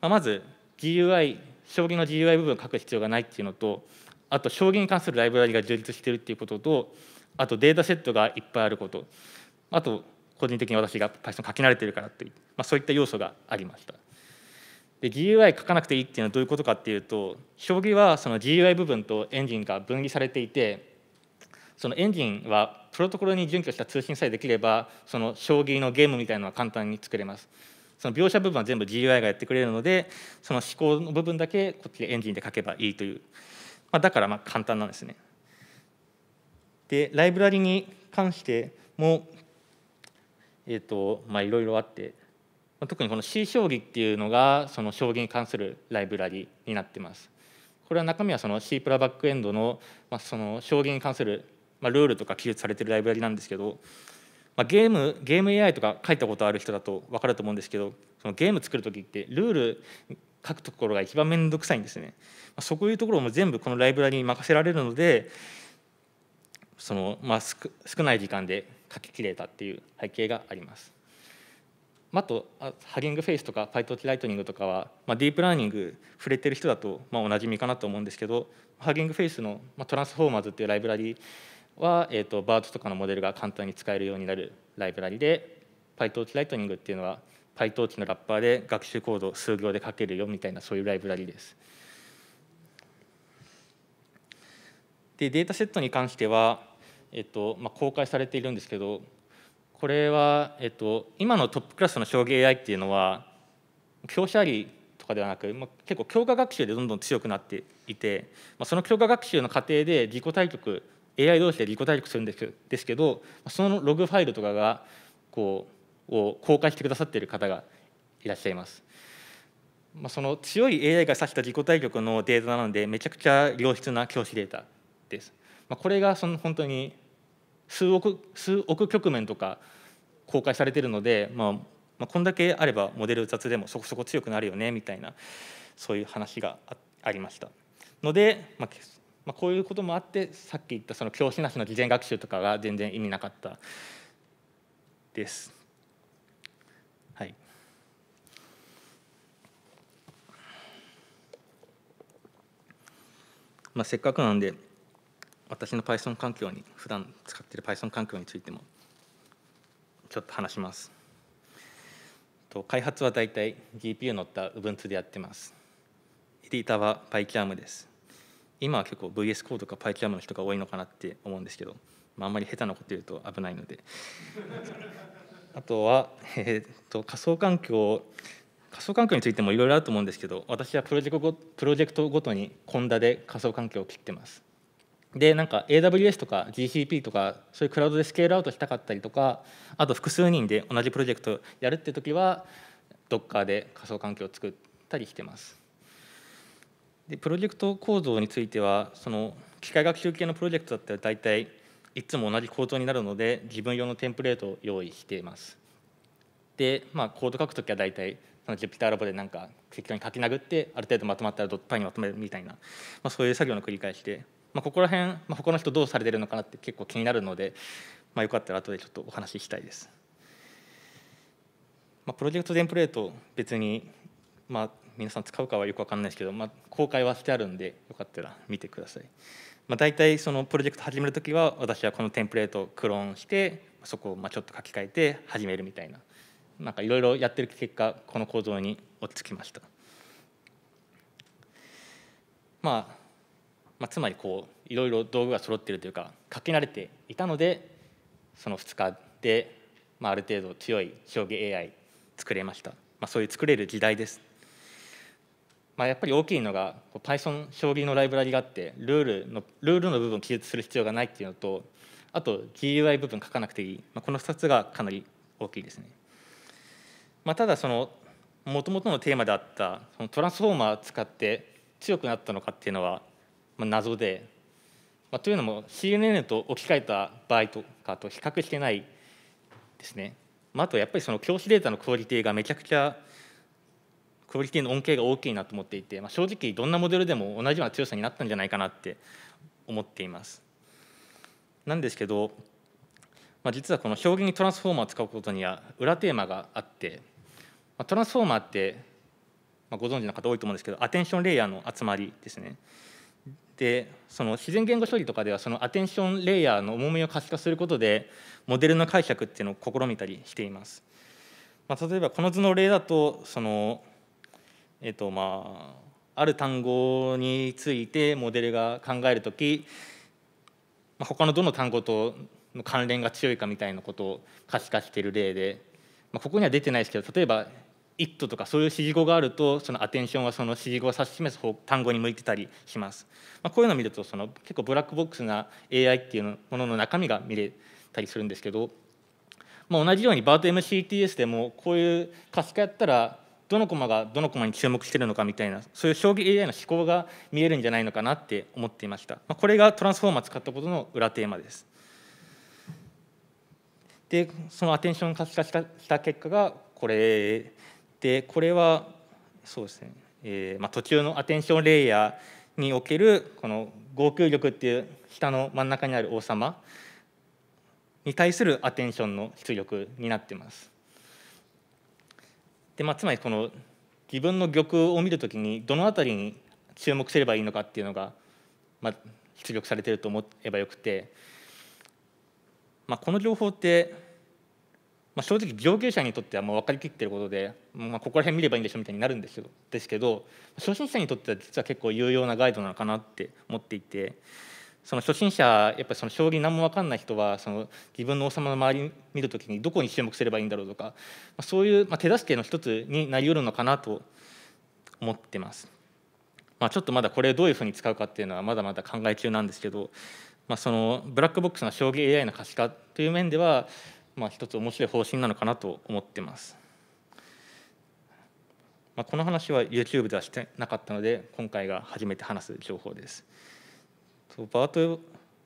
まあ、まず GUI 将棋の GUI 部分を書く必要がないっていうのとあと将棋に関するライブラリが充実しているっていうこととあとデータセットがいっぱいあることあと個人的に私が Python 書き慣れてるからっていう、まあ、そういった要素がありました。で GUI 書かなくていいっていうのはどういうことかっていうと将棋はその GUI 部分とエンジンが分離されていてそのエンジンはプロトコルに準拠した通信さえできればその将棋のゲームみたいなのは簡単に作れます。その描写部分は全部 GUI がやってくれるのでその思考の部分だけこっちでエンジンで書けばいいという、まあ、だからまあ簡単なんですね。でライブラリに関してもえっ、ー、とまあいろいろあって特にこの C 将棋っていうのがその将棋に関するライブラリになってます。これは中身はその C プラバックエンドの,、まあ、その将棋に関する、まあ、ルールとか記述されてるライブラリなんですけど、まあ、ゲームゲーム AI とか書いたことある人だと分かると思うんですけどそのゲーム作る時ってルール書くところが一番面倒くさいんですね。まそういうところも全部このライブラリに任せられるのでその、まあ、少ない時間で書ききれたっていう背景があります。あとハギングフェイスとかパイトキライトニングとかは、まあ、ディープラーニング触れてる人だと、まあ、おなじみかなと思うんですけどハギングフェイスの、まあ、トランスフォーマーズっていうライブラリは、えーと、バードとかのモデルが簡単に使えるようになるライブラリで PyTorch ライトニングっていうのは PyTorch のラッパーで学習コードを数行で書けるよみたいなそういうライブラリです。でデータセットに関しては、えっとまあ、公開されているんですけどこれは、えっと、今のトップクラスの将棋 AI っていうのは強者ありとかではなく、まあ、結構強化学習でどんどん強くなっていて、まあ、その強化学習の過程で自己対局 AI 同士で自己対局するんですけどそのログファイルとかがこうを公開してくださっている方がいらっしゃいます。まあ、その強い AI が指した自己対局のデータなのでめちゃくちゃ良質な教師データです。まあ、これがその本当に数億数億局面とか公開されてるので、まあ、まあ、こんだけあればモデル雑でもそこそこ強くなるよねみたいなそういう話がありましたので、まあ、まあ、こういうこともあってさっき言ったその教師なしの事前学習とかが全然意味なかったです。はい、まあ、せっかくなんで私の Python 環境に普段使っている Python 環境についてもちょっと話します。と開発はだいたい GPU 乗った Ubuntu でやってます。エディターは PyCharm です。今は結構 VS コードか PyCharm の人が多いのかなって思うんですけど、まあ、あんまり下手なこと言うと危ないので。あとは、えーと、と仮想環境仮想環境についてもいろいろあると思うんですけど私はプロジェクトごとにコンダで仮想環境を切ってますでなんか AWS とか GCP とかそういうクラウドでスケールアウトしたかったりとかあと複数人で同じプロジェクトやるって時は Docker で仮想環境を作ったりしてます。でプロジェクト構造についてはその機械学習系のプロジェクトだったら大体いつも同じ構造になるので自分用のテンプレートを用意しています。で、まあ、コード書くときは大体その Jupyter ラボでなんか適当に書き殴ってある程度まとまったらドットパイにまとめるみたいな、まあ、そういう作業の繰り返しでまあ、ここら辺、まあ、他の人どうされてるのかなって結構気になるので、まあ、よかったら後でちょっとお話ししたいです。まあ、プロジェクトテンプレート別に、まあ、皆さん使うかはよく分かんないですけど、まあ、公開はしてあるんでよかったら見てください。まあ、大体そのプロジェクト始める時は私はこのテンプレートをクローンしてそこをまあちょっと書き換えて始めるみたいななんかいろいろやってる結果この構造に落ち着きました。まあまあ、つまりこういろいろ道具が揃っているというか書き慣れていたのでその2日で、まあ、ある程度強い将棋 AI 作れました、まあ、そういう作れる時代です、まあ、やっぱり大きいのが Python 将棋のライブラリがあってルールのルールの部分を記述する必要がないっていうのとあと GUI 部分書かなくていい、まあ、この2つがかなり大きいですね、まあ、ただそのもともとのテーマであったそのトランスフォーマーを使って強くなったのかっていうのはまあ、謎で、まあ、というのも CNN と置き換えた場合とかと比較してないですね、まあ、あとやっぱりその教師データのクオリティがめちゃくちゃクオリティの恩恵が大きいなと思っていて、まあ、正直どんなモデルでも同じような強さになったんじゃないかなって思っています。なんですけど、まあ、実はこの表現にトランスフォーマーを使うことには裏テーマがあって、まあ、トランスフォーマーって、まご存知の方多いと思うんですけどアテンションレイヤーの集まりですね。でその自然言語処理とかではそのアテンションレイヤーの重みを可視化することでモデルの解釈っていうのを試みたりしています。まあ、例えばこの図の例だとそのえっとまあある単語についてモデルが考える時、まあ、他のどの単語との関連が強いかみたいなことを可視化している例で、まあ、ここには出てないですけど例えばット」とかそういう指示語があるとそのアテンションはその指示語を指し示す単語に向いてたりします。まあ、こういうのを見るとその結構ブラックボックスな AI っていうものの中身が見れたりするんですけど、まあ、同じように BARTMCTS でもこういう可視化やったらどのコマがどのコマに注目してるのかみたいなそういう将棋 AI の思考が見えるんじゃないのかなって思っていました、まあ、これがトランスフォーマー使ったことの裏テーマですでそのアテンション可視化した結果がこれでこれはそうですね、えーまあ、途中のアテンションレイヤーにおけるこの合泣力っていう下の真ん中にある王様に対するアテンションの出力になってます。でまあ、つまりこの自分の玉を見るときにどの辺りに注目すればいいのかっていうのが、まあ、出力されてると思えばよくて、まあ、この情報ってまあ、正直上級者にとってはもう分かりきってることで、まあ、ここら辺見ればいいんでしょみたいになるんですけどですけど初心者にとっては実は結構有用なガイドなのかなって思っていてその初心者やっぱその将棋何も分かんない人はその自分の王様の周り見るときにどこに注目すればいいんだろうとか、まあ、そういう、ま手助けの一つになりうるのかなと思ってます。まあ、ちょっとまだこれをどういうふうに使うかっていうのはまだまだ考え中なんですけど、まあ、そのブラックボックスの将棋 AI の可視化という面ではまあ、一つ面白い方針なのかなと思ってます。まあ、この話は YouTube ではしてなかったので今回が初めて話す情報です。とバート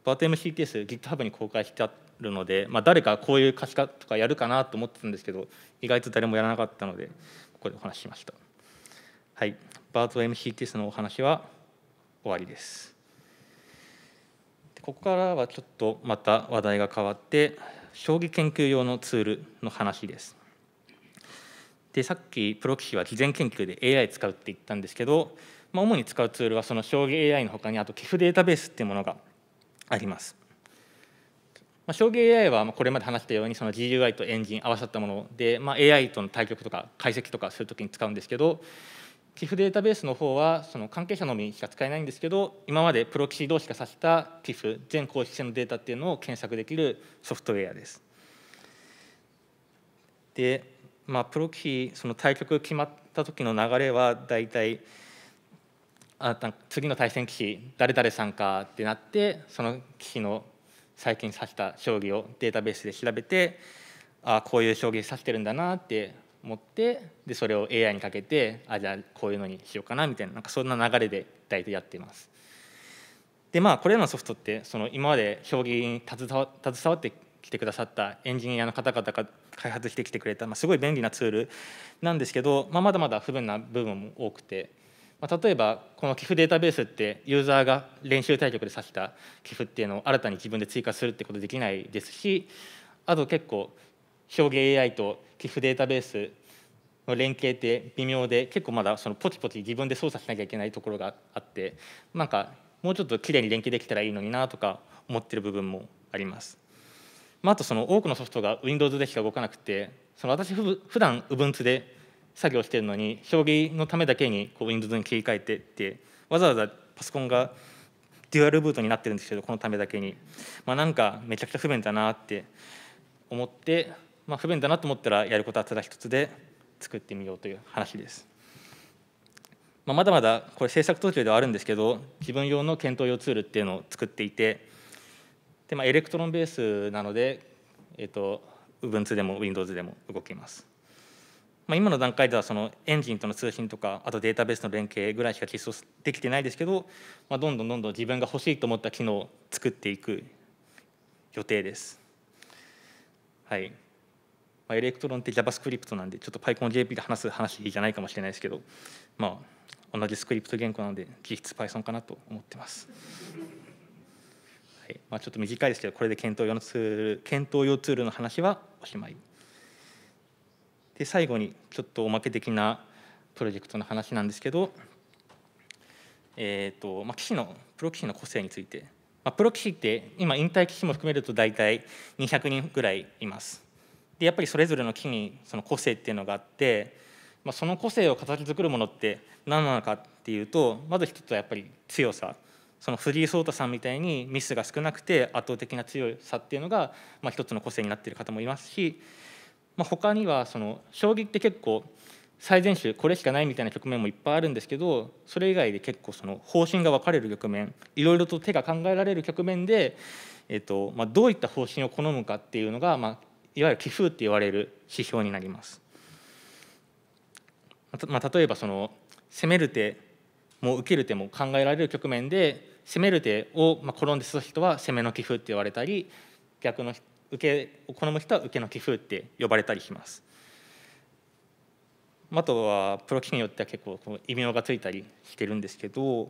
ト MCTS GitHub に公開してあるので、まあ、誰かこういう可視化とかやるかなと思ってたんですけど意外と誰もやらなかったのでここでお話ししました。はい、バート MCTS のお話は終わりです。ここからはちょっとまた話題が変わって将棋研究用のツールの話です。でさっきプロ棋士は事前研究で AI 使うって言ったんですけど、まあ、主に使うツールはその将棋 AI のほかにあと棋譜データベースっていうものがあります。まあ、将棋 AI はこれまで話したようにその GUI とエンジン合わさったもので、まあ、AI との対局とか解析とかするときに使うんですけど、寄付データベースの方はその関係者のみしか使えないんですけど今までプロ棋士同士が指した寄付全公式戦のデータっていうのを検索できるソフトウェアです。で、まあ、プロ棋士その対局決まった時の流れは大体あ次の対戦棋士誰々さんかってなってその棋士の最近指した将棋をデータベースで調べてあこういう将棋指してるんだなって持ってでそれを AI にかけてあじゃあこういうのにしようかなみたいななんかそんな流れで大体やっています。でまあこれらのソフトってその今まで将棋に携わってきてくださったエンジニアの方々が開発してきてくれた、まあ、すごい便利なツールなんですけど、まあ、まだまだ不便な部分も多くて。まあ、例えばこの寄付データベースってユーザーが練習対局で指した寄付っていうのを新たに自分で追加するってことできないですしあと結構表現 AI と寄付データベースの連携って微妙で結構まだそのポチポチ自分で操作しなきゃいけないところがあってなんかもうちょっときれいに連携できたらいいのになとか思ってる部分もあります。まあ、あとその多くのソフトが Windows でしか動かなくてその私ふ普段 Ubuntu で作業してるのに表現のためだけにこう Windows に切り替えてってわざわざパソコンがデュアルブートになってるんですけどこのためだけに、まあ、なんかめちゃくちゃ不便だなって思ってまあ、不便だなと思ったらやることはただ一つで作ってみようという話です。まあ、まだまだこれ制作途中ではあるんですけど自分用の検討用ツールっていうのを作っていてで、まあ、エレクトロンベースなので、えっと、と Ubuntu でも Windows でも動きます。まあ、今の段階ではそのエンジンとの通信とかあとデータベースの連携ぐらいしか実装できてないですけど、まあ、どんどんどんどん自分が欲しいと思った機能を作っていく予定です。はいまあ、エレクトロンって JavaScript なんでちょっと PyConJP で話す話じゃないかもしれないですけど、まあ、同じスクリプト言語なので実質 Python かなと思ってます。はいまあ、ちょっと短いですけどこれで検討用のツール検討用ツールの話はおしまい。で最後にちょっとおまけ的なプロジェクトの話なんですけど、えーとまあ、棋士のプロ棋士の個性について、まあ、プロ棋士って今引退棋士も含めると大体200人ぐらいいます。でやっぱりそれぞれの木にその個性っていうのがあって、まあ、その個性を形作るものって何なのかっていうとまず一つはやっぱり強さその藤井聡太さんみたいにミスが少なくて圧倒的な強さっていうのが、まあ、一つの個性になっている方もいますし、まあ、他にはその将棋って結構最善手これしかないみたいな局面もいっぱいあるんですけどそれ以外で結構その方針が分かれる局面いろいろと手が考えられる局面で、えっとまあ、どういった方針を好むかっていうのが、まあ、いわゆる寄付って言われる指標になります。まあ、例えばその攻める手も受ける手も考えられる局面で攻める手を、まあ、転んでした人は攻めの寄付って言われたり逆の受けを好む人は受けの寄付って呼ばれたりします。あとはプロ棋士によっては結構異名がついたりしてるんですけど、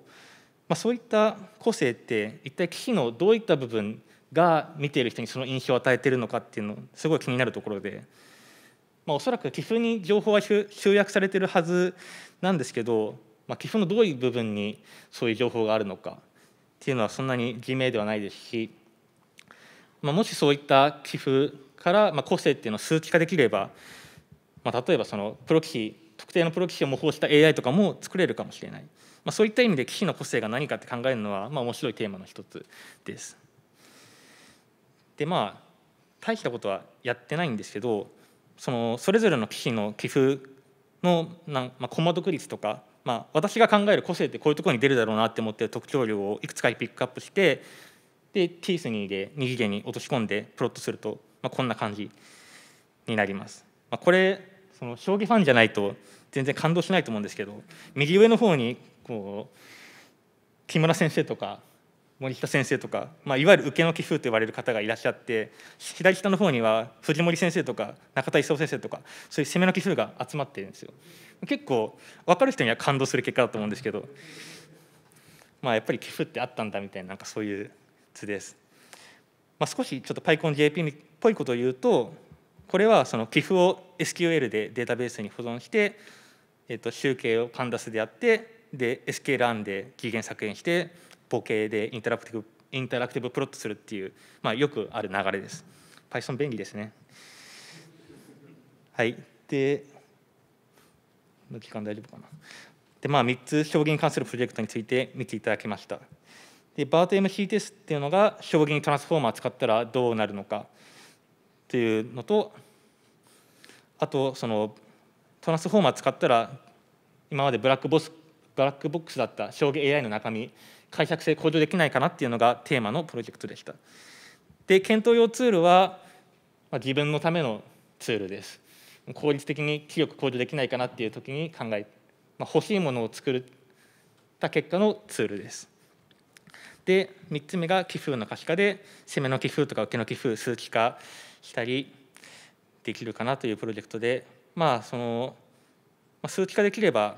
まあ、そういった個性って一体棋士のどういった部分が見ている人にその印象を与えてるのかっていうのすごい気になるところで、まあ、おそらく寄付に情報は集約されてるはずなんですけど、まあ、寄付のどういう部分にそういう情報があるのかっていうのはそんなに自明ではないですし、まあ、もしそういった寄付からまあ個性っていうのを数値化できれば、まあ、例えばそのプロ棋士特定のプロ棋士を模倣した AI とかも作れるかもしれない、まあ、そういった意味で棋士の個性が何かって考えるのはまあ面白いテーマの一つです。でまあ大したことはやってないんですけどそのそれぞれの棋士の棋風のなん、まあ、駒独立とか、まあ、私が考える個性ってこういうところに出るだろうなって思ってる特徴量をいくつかピックアップしてでティースニーで2次元に落とし込んでプロットすると、まあ、こんな感じになります。まあ、これその将棋ファンじゃないと全然感動しないと思うんですけど右上の方にこう木村先生とか森下先生とか、まあ、いわゆる受けの棋風と言われる方がいらっしゃって左下の方には藤森先生とか中田勲先生とかそういう攻めの棋風が集まってるんですよ結構分かる人には感動する結果だと思うんですけどまあやっぱり棋風ってあったんだみたいななんかそういう図です、まあ、少しちょっと PyConJP っぽいことを言うとこれはその寄付を SQL でデータベースに保存して、えっと、集計をカンダスでやってで SQL ランで期限削減してポケでインタラクティブインタラクティブプロットするっていう、まあ、よくある流れです Python 便利ですねはいで間大丈夫かなでまあ3つ将棋に関するプロジェクトについて見ていただきましたでバー t MC テストっていうのが将棋にトランスフォーマー使ったらどうなるのかっていうのとあとそのトランスフォーマー使ったら今までブラックボスブラックボックスだった将棋 AI の中身解釈性向上できないかなっていうのがテーマのプロジェクトでした。で検討用ツールは、まあ、自分のためのツールです。効率的に記憶向上できないかなっていう時に考え、まあ、欲しいものを作った結果のツールです。で3つ目が寄付の可視化で攻めの寄付とか受けの寄付数値化したりできるかなというプロジェクトでまあその数値化できれば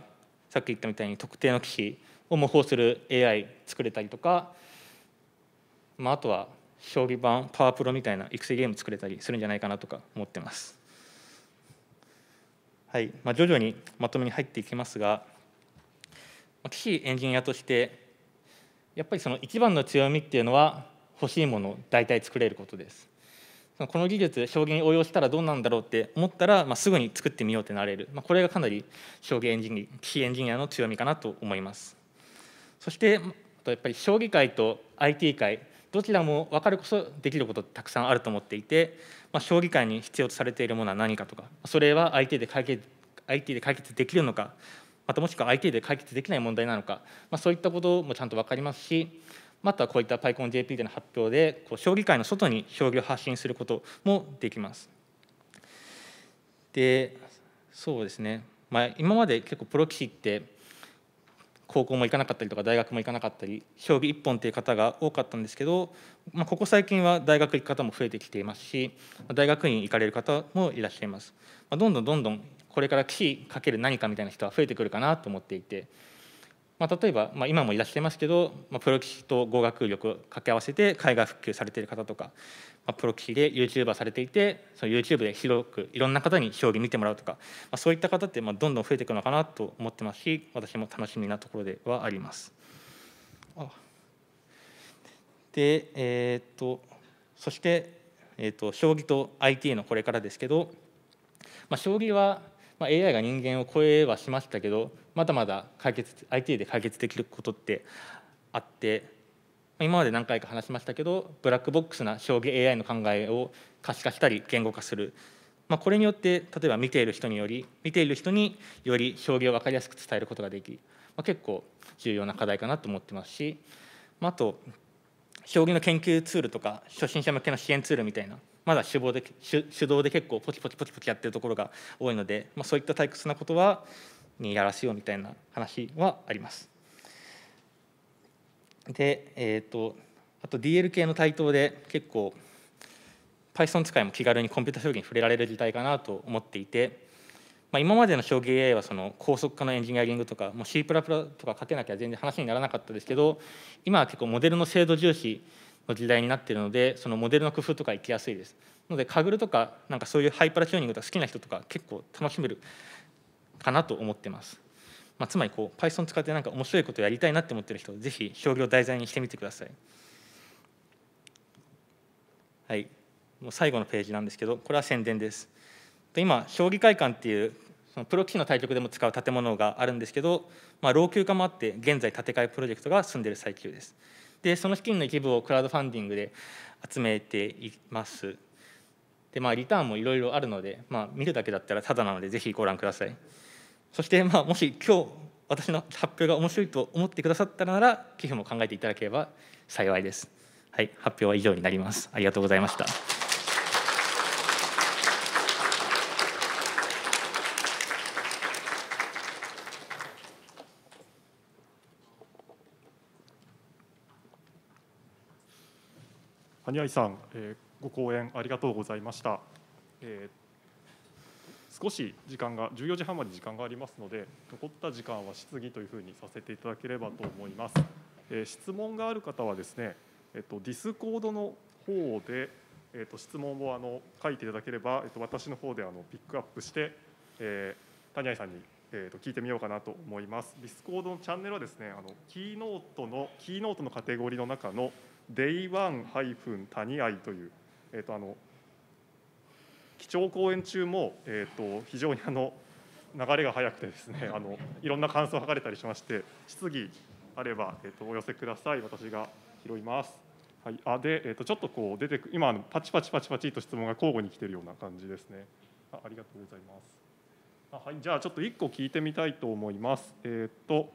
さっき言ったみたいに特定の機器を模倣する AI 作れたりとか、まあ、あとは将棋版パワープロみたいな育成ゲーム作れたりするんじゃないかなとか思ってます。はいまあ、徐々にまとめに入っていきますが、まあ、棋士エンジニアとしてやっぱりその一番の強みっていうのは欲しいものを大体作れることです。この技術将棋に応用したらどうなんだろうって思ったら、まあ、すぐに作ってみようってなれる、まあ、これがかなり将棋エンジニア棋エンジニアの強みかなと思います。そしてとやっぱり将棋界と IT 界どちらも分かるこそできることたくさんあると思っていて、まあ、将棋界に必要とされているものは何かとかそれは IT で解決 IT で解決できるのかまたもしくは IT で解決できない問題なのか、まあ、そういったこともちゃんと分かりますしまたこういった PyConJP での発表でこう将棋界の外に将棋を発信することもできます。でそうですね、まあ、今まで結構プロ棋士って高校も行かなかったりとか大学も行かなかったり将棋一本という方が多かったんですけど、まあ、ここ最近は大学行く方も増えてきていますし大学院行かれる方もいらっしゃいます、まあ、どんどんどんどんこれから棋士かける何かみたいな人は増えてくるかなと思っていてまあ、例えば、まあ、今もいらっしゃいますけど、まあ、プロ棋士と語学力を掛け合わせて海外復旧されている方とか、まあ、プロ棋士で YouTuber されていてその YouTube で広くいろんな方に将棋見てもらうとか、まあ、そういった方ってまあどんどん増えていくのかなと思ってますし私も楽しみなところではあります。でえー、っとそして、えー、っと将棋と IT のこれからですけど、まあ、将棋は、まあ、AI が人間を超えはしましたけどまだまだ解決 IT で解決できることってあって今まで何回か話しましたけどブラックボックスな将棋 AI の考えを可視化したり言語化する、まあ、これによって例えば見ている人により見ている人により将棋を分かりやすく伝えることができ、まあ、結構重要な課題かなと思ってますし、まあ、あと将棋の研究ツールとか初心者向けの支援ツールみたいなまだ手動で手動で結構ポチポチポチポチやってるところが多いので、まあ、そういった退屈なことはにやらせようみたいな話はあります。で、えーと、あと DL 系の台頭で結構 Python 使いも気軽にコンピュータ将棋に触れられる時代かなと思っていて、まあ、今までの将棋 AI はその高速化のエンジニアリングとかもう C++ とか書けなきゃ全然話にならなかったですけど今は結構モデルの精度重視の時代になってるのでそのモデルの工夫とか行きやすいです。のでカグルとかなんかそういうハイパラチューニングとか好きな人とか結構楽しめるかなと思ってます。まあ、つまりこう Python 使ってなんか面白いことやりたいなって思ってる人ぜひ将棋を題材にしてみてください。はい、もう最後のページなんですけどこれは宣伝です。今将棋会館っていうそのプロ棋士の対局でも使う建物があるんですけど、まあ、老朽化もあって現在建て替えプロジェクトが進んでいる最中です。でその資金の一部をクラウドファンディングで集めています。でまあリターンもいろいろあるので、まあ、見るだけだったらただなのでぜひご覧ください。そして、まあ、もし今日私の発表が面白いと思ってくださったなら寄付も考えていただければ幸いです。はい、発表は以上になります。ありがとうございました。谷合さん、えー、ご講演ありがとうございました。えー少し時間が14時半まで時間がありますので残った時間は質疑というふうにさせていただければと思います、えー、質問がある方はですね、えっと、ディスコードの方で、えっと、質問をあの書いていただければ、えっと、私の方であのピックアップして、えー、谷合さんに、えー、と聞いてみようかなと思いますディスコードのチャンネルはですねあのキーノートのキーノートのカテゴリーの中の Day1- 谷合という、えっと、あの基調講演中も、えーと、非常にあの流れが速くてですね あのいろんな感想をかれたりしまして質疑あれば、えーと、お寄せください私が拾います。はい、あで、えーと、ちょっとこう出てく今のパチパチパチパチと質問が交互に来てるような感じですねあありがとうございますあはいじゃあちょっと1個聞いてみたいと思いますえっ、ー、と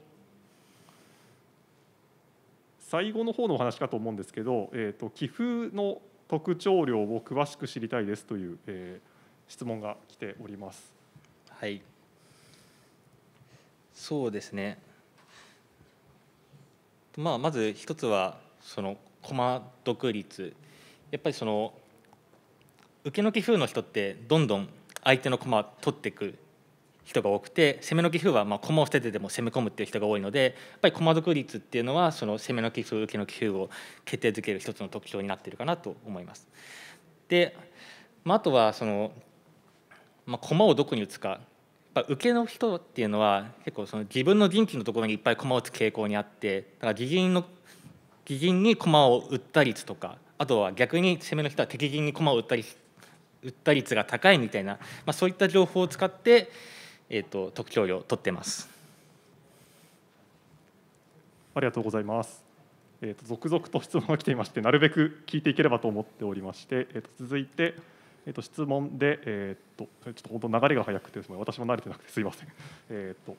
最後の方のお話かと思うんですけど、えーと寄付の特徴量を詳しく知りたいですという、えー、質問が来ております。はい。そうですね。まあまず一つはそのコマ独立。やっぱりその受けの棋風の人ってどんどん相手の駒取ってく人が多くて攻めの棋風はまあ駒を捨ててでも攻め込むっていう人が多いのでやっぱり駒得率っていうのはその攻めの棋風受けの棋風を決定づける一つの特徴になっているかなと思います。で、まあ、あとはその、まあ、駒をどこに打つかやっぱ受けの人っていうのは結構その自分の陣地のところにいっぱい駒を打つ傾向にあってだから自陣の自銀に駒を打った率とかあとは逆に攻めの人は敵陣に駒を打ったり打った率が高いみたいな、まあ、そういった情報を使ってえーと、特許料を取ってます。ありがとうございます。えーと、続々と質問が来ていまして、なるべく聞いていければと思っておりまして、えーと、続いて、えー、と質問で、えー、とちょっと本当流れが速くてです、ね、私も慣れてなくてすいません。えー、と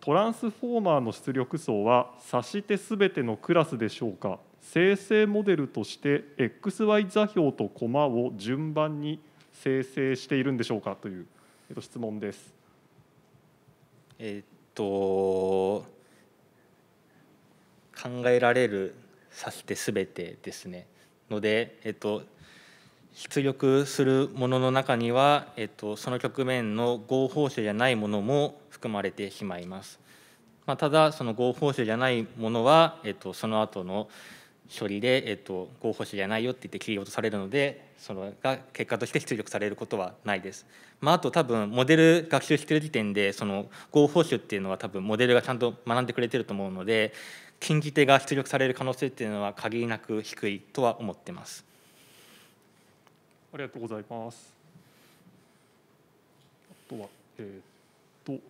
トランスフォーマーの出力層は指し手すべてのクラスでしょうか生成モデルとして XY 座標とコマを順番に生成しているんでしょうかという、えと質問です。えっと考えられる指して全てですねので、えっと、出力するものの中には、えっと、その局面の合法手じゃないものも含まれてしまいます。まあ、ただその合法手じゃないものは、えっと、その後の処理で、えっと、合法手じゃないよって言って切り落とされるのでそのが結果として出力されることはないです。まあ、あと多分モデル学習してる時点でその合報酬っていうのは多分モデルがちゃんと学んでくれてると思うので近似手が出力される可能性っていうのは限りなく低いとは思ってます。ありがとうございます。あとはえー、っと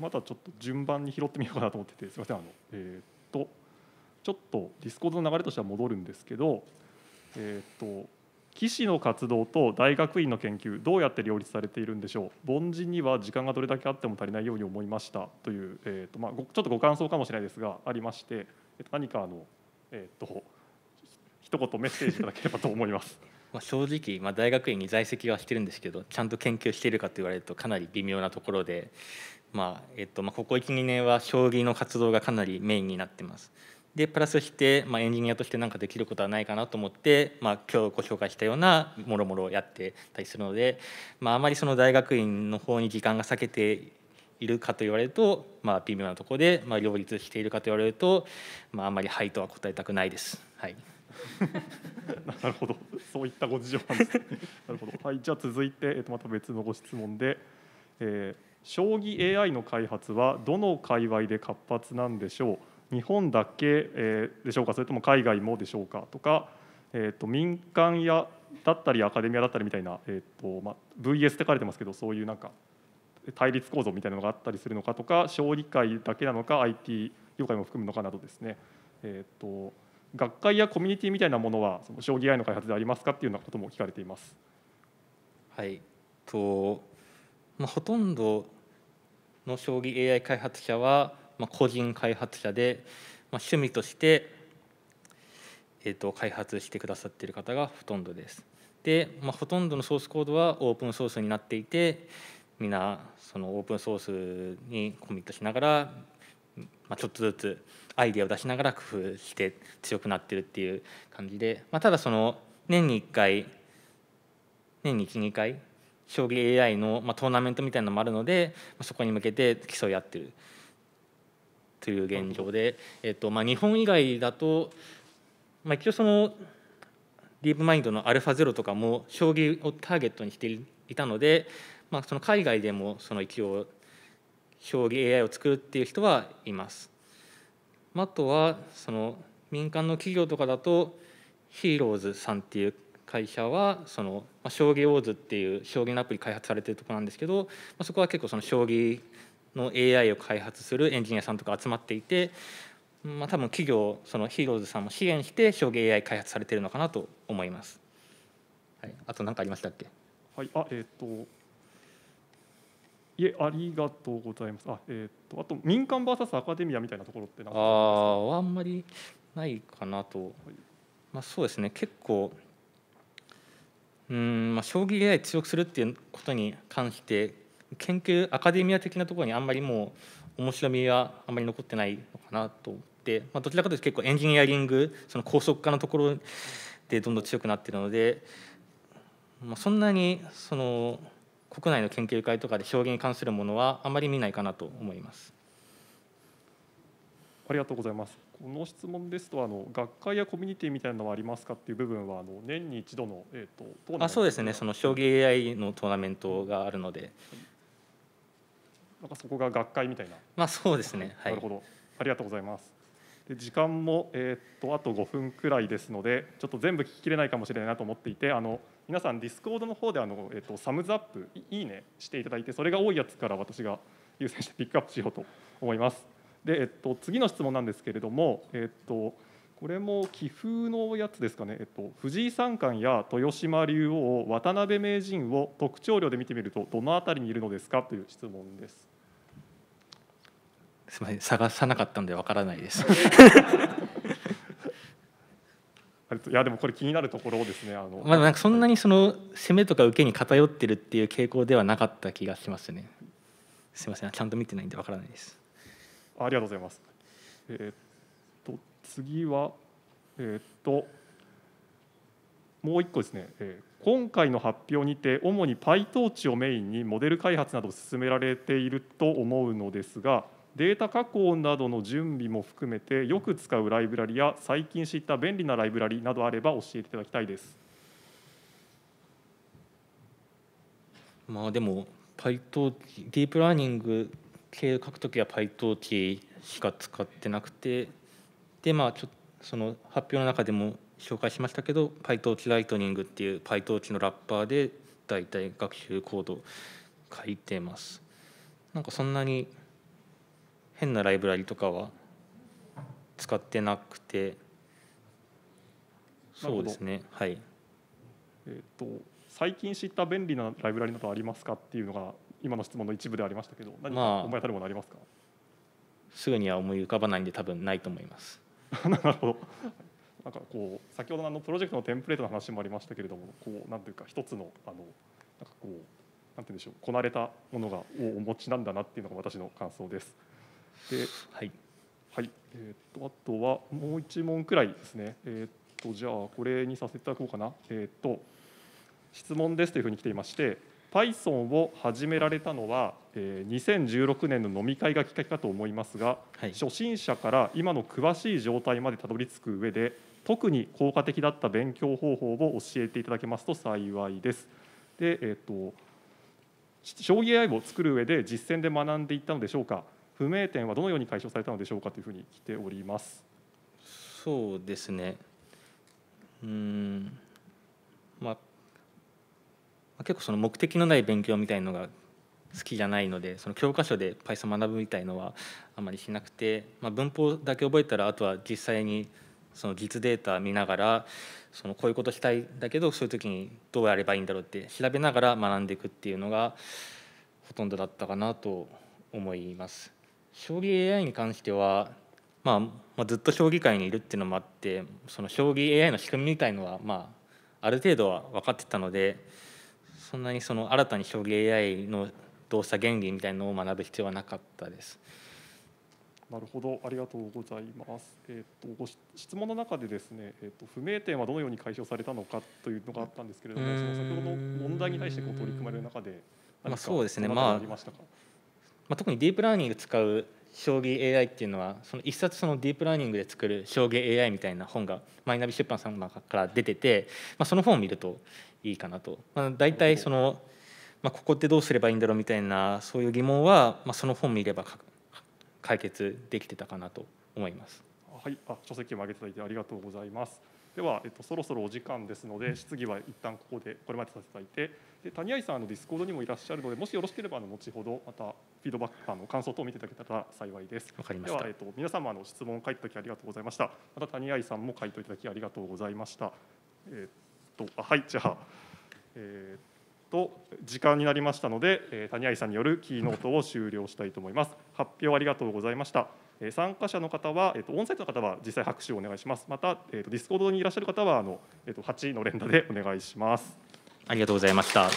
まだちょっと順番に拾ってみようかなと思っててすみませんあのえー、っとちょっとディスコードの流れとしては戻るんですけどえー、っと棋士の活動と大学院の研究どうやって両立されているんでしょう凡人には時間がどれだけあっても足りないように思いましたという、えーとまあ、ちょっとご感想かもしれないですがありまして、えと何かあの、えーと、一言メッセージいただければと思います。まあ正直、まあ、大学院に在籍はしてるんですけどちゃんと研究しているかと言われるとかなり微妙なところで、まあえっとまあ、ここ12年は将棋の活動がかなりメインになってます。でプラスして、まあ、エンジニアとして何かできることはないかなと思って、まあ、今日ご紹介したようなもろもろをやってたりするので、まあ、あまりその大学院の方に時間が割けているかと言われると、まあ、微妙なところで、まあ、両立しているかと言われると、まあ、あまり「はい」とは答えたくないです。はい なるほどそういったご事情なんです、ね、なるほどはいじゃあ続いて、えっと、また別のご質問で、えー、将棋 AI の開発はどの界隈で活発なんでしょう日本だけでしょうかそれとも海外もでしょうかとか、えーと、民間やだったりアカデミアだったりみたいな、えーとまあ、VS って書かれてますけどそういうなんか対立構造みたいなのがあったりするのかとか小理会だけなのか IT 業界も含むのかなどですね、えーと、と学会やコミュニティみたいなものはその将棋 AI の開発でありますかっていうようなことも聞かれています。はいとまあ、ほとんどの将棋 AI 開発者はま個人開発者で、ま趣味として、えー、と開発してくださっている方がほとんどです。で、まほとんどのソースコードはオープンソースになっていてみんなそのオープンソースにコミットしながら、まちょっとずつアイデアを出しながら工夫して強くなってるっていう感じで、まただその年に1回年に12回将棋 AI の、まトーナメントみたいなのもあるので、まそこに向けて競い合ってるという現状で、えっとまあ、日本以外だと、まあ、一応そのディープマインドのアルファゼロとかも将棋をターゲットにしていたので、まあ、その海外でもその一応将棋 AI を作るっていう人はいます。まああとはその民間の企業とかだとヒーローズさんっていう会社はその将棋ウォーズっていう将棋のアプリ開発されてるとこなんですけど、まあ、そこは結構その将棋の AI を開発するエンジニアさんとか集まっていて、まあ、多分企業そのヒーローズさんも支援して将棋 AI 開発されてるのかなと思います。はい、あと何かありましたっけはいあえっ、ー、といえありがとうございます。あえっ、ー、とあと民間 VS アカデミアみたいなところってあかああんまりないかなと、はい、まあ、そうですね結構うん、まあ、将棋 AI 強くするっていうことに関して研究アカデミア的なところにあんまりもう面白みはあんまり残ってないのかなと思って、まあ、どちらかというと結構エンジニアリングその高速化のところでどんどん強くなっているので、まあ、そんなにその国内の研究会とかで表現に関するものはあまり見ないかなと思います。ありがとうございます。この質問ですとあの学会やコミュニティみたいなのはありますかっていう部分はあの年に一度のえっ、ー、とあそうですねその将棋 AI のトーナメントがあるので。はいなんかそこが学会みたいな。まあそうですね。はい、なるほど。ありがとうございます。で時間もえー、っとあと5分くらいですので、ちょっと全部聞ききれないかもしれないなと思っていて、あの皆さんディスコードの方であのえー、っとサムズアップいいねしていただいて、それが多いやつから私が優先してピックアップしようと思います。でえっと次の質問なんですけれども、えっとこれも棋風のやつですかね、えっと、藤井三冠や豊島竜王渡辺名人を特徴量で見てみるとどの辺りにいるのですかという質問です。すみません探さなかったんでわからないです いやでもこれ気になるところですねあの、まあ、なんかそんなにその攻めとか受けに偏ってるっていう傾向ではなかった気がしますねすみませんちゃんと見てないんでわからないですありがとうございますえー、と次はえー、っともう一個ですね、えー、今回の発表にて主に PyTorch をメインにモデル開発など進められていると思うのですがデータ加工などの準備も含めてよく使うライブラリや最近知った便利なライブラリなどあれば教えていただきたいです。まあでも PyTorch ディープラーニング系書くときは PyTorch しか使ってなくてでまあちょその発表の中でも紹介しましたけど PyTorch ライトニングっていう PyTorch のラッパーで大体学習コード書いてます。なんかそんなに変なライブラリとかは使ってなくてそうですねはい。えっと最近知った便利なライブラリなどありますかっていうのが今の質問の一部でありましたけど何か思い当たるものありますか、まあ、すぐには思い浮かばないんで多分ないと思います。なるほどなんかこう先ほどのプロジェクトのテンプレートの話もありましたけれどもこうなんていうか一つのあのなんかこうなんていうんでしょうこなれたものがをお持ちなんだなっていうのが私の感想です。で、はいはいえーと、あとはもう1問くらいですね、えーと、じゃあこれにさせていただこうかな、えーと、質問ですというふうに来ていまして Python を始められたのは、えー、2016年の飲み会がきっかけかと思いますが、はい、初心者から今の詳しい状態までたどり着く上で特に効果的だった勉強方法を教えていただけますと幸いです。でえーと、と将棋 AI を作る上で実践で学んでいったのでしょうか不明点はどのように解消されたのでしょうかというふうに来ております。そうですねうんまあ結構その目的のない勉強みたいのが好きじゃないのでその教科書で Python 学ぶみたいのはあまりしなくて、まあ、文法だけ覚えたらあとは実際にその実データ見ながらそのこういうことしたいんだけどそういう時にどうやればいいんだろうって調べながら学んでいくっていうのがほとんどだったかなと思います。将棋 AI に関しては、まあ、まあ、ずっと将棋界にいるっていうのもあってその将棋 AI の仕組みみたいのは、まあ、ある程度は分かってたのでそんなにその新たに将棋 AI の動作原理みたいのを学ぶ必要はなかったです。なるほど、ありがとうございます。えっ、ー、とご質問の中でですね、えっ、ー、と不明点はどのように解消されたのかというのがあったんですけれども、その先ほど問題に対してこう取り組まれる中で何か、まあ、そうですね、まあまあ、特にディープラーニング使う将棋 AI っていうのはその一冊そのディープラーニングで作る将棋 AI みたいな本がマイナビ出版さんから出てて、まあ、その本を見るといいかなと、まあ、大体その、まあ、ここってどうすればいいんだろうみたいなそういう疑問は、まあ、その本見れば解決できてたかなと思います。はい、あ書籍も上げていただいてありがとうございます。では、えっと、そろそろお時間ですので質疑は一旦ここでこれまでさせていただいてで谷合さんのディスコードにもいらっしゃるのでもしよろしければあの後ほどまたフィードバックあの感想等を見ていただけたら幸いですわかりましたでは、えっと、皆様の質問を書いただきありがとうございましたまた谷合さんも回答いただきありがとうございましたえっとあはいじゃあえっと時間になりましたので、えー、谷合さんによるキーノートを終了したいと思います。発表ありがとうございました。参加者の方は、えっとオンサイトの方は実際拍手をお願いします。また、えっとディスコードにいらっしゃる方はあの、えっと8の連打でお願いします。ありがとうございました。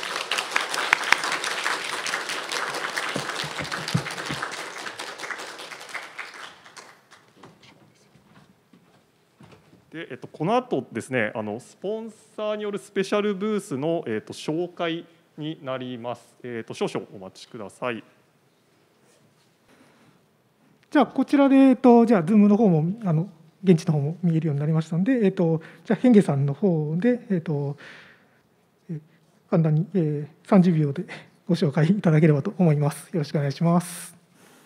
でえっと、この後ですねあのスポンサーによるスペシャルブースの、えっと、紹介になります、えっと、少々お待ちください。じゃあこちらで、えっと、じゃあズームの方もあの現地の方も見えるようになりましたので、えっと、じゃあヘンゲさんの方で、えっと、簡単に、えー、30秒で ご紹介いただければと思います。よろしくお願いします。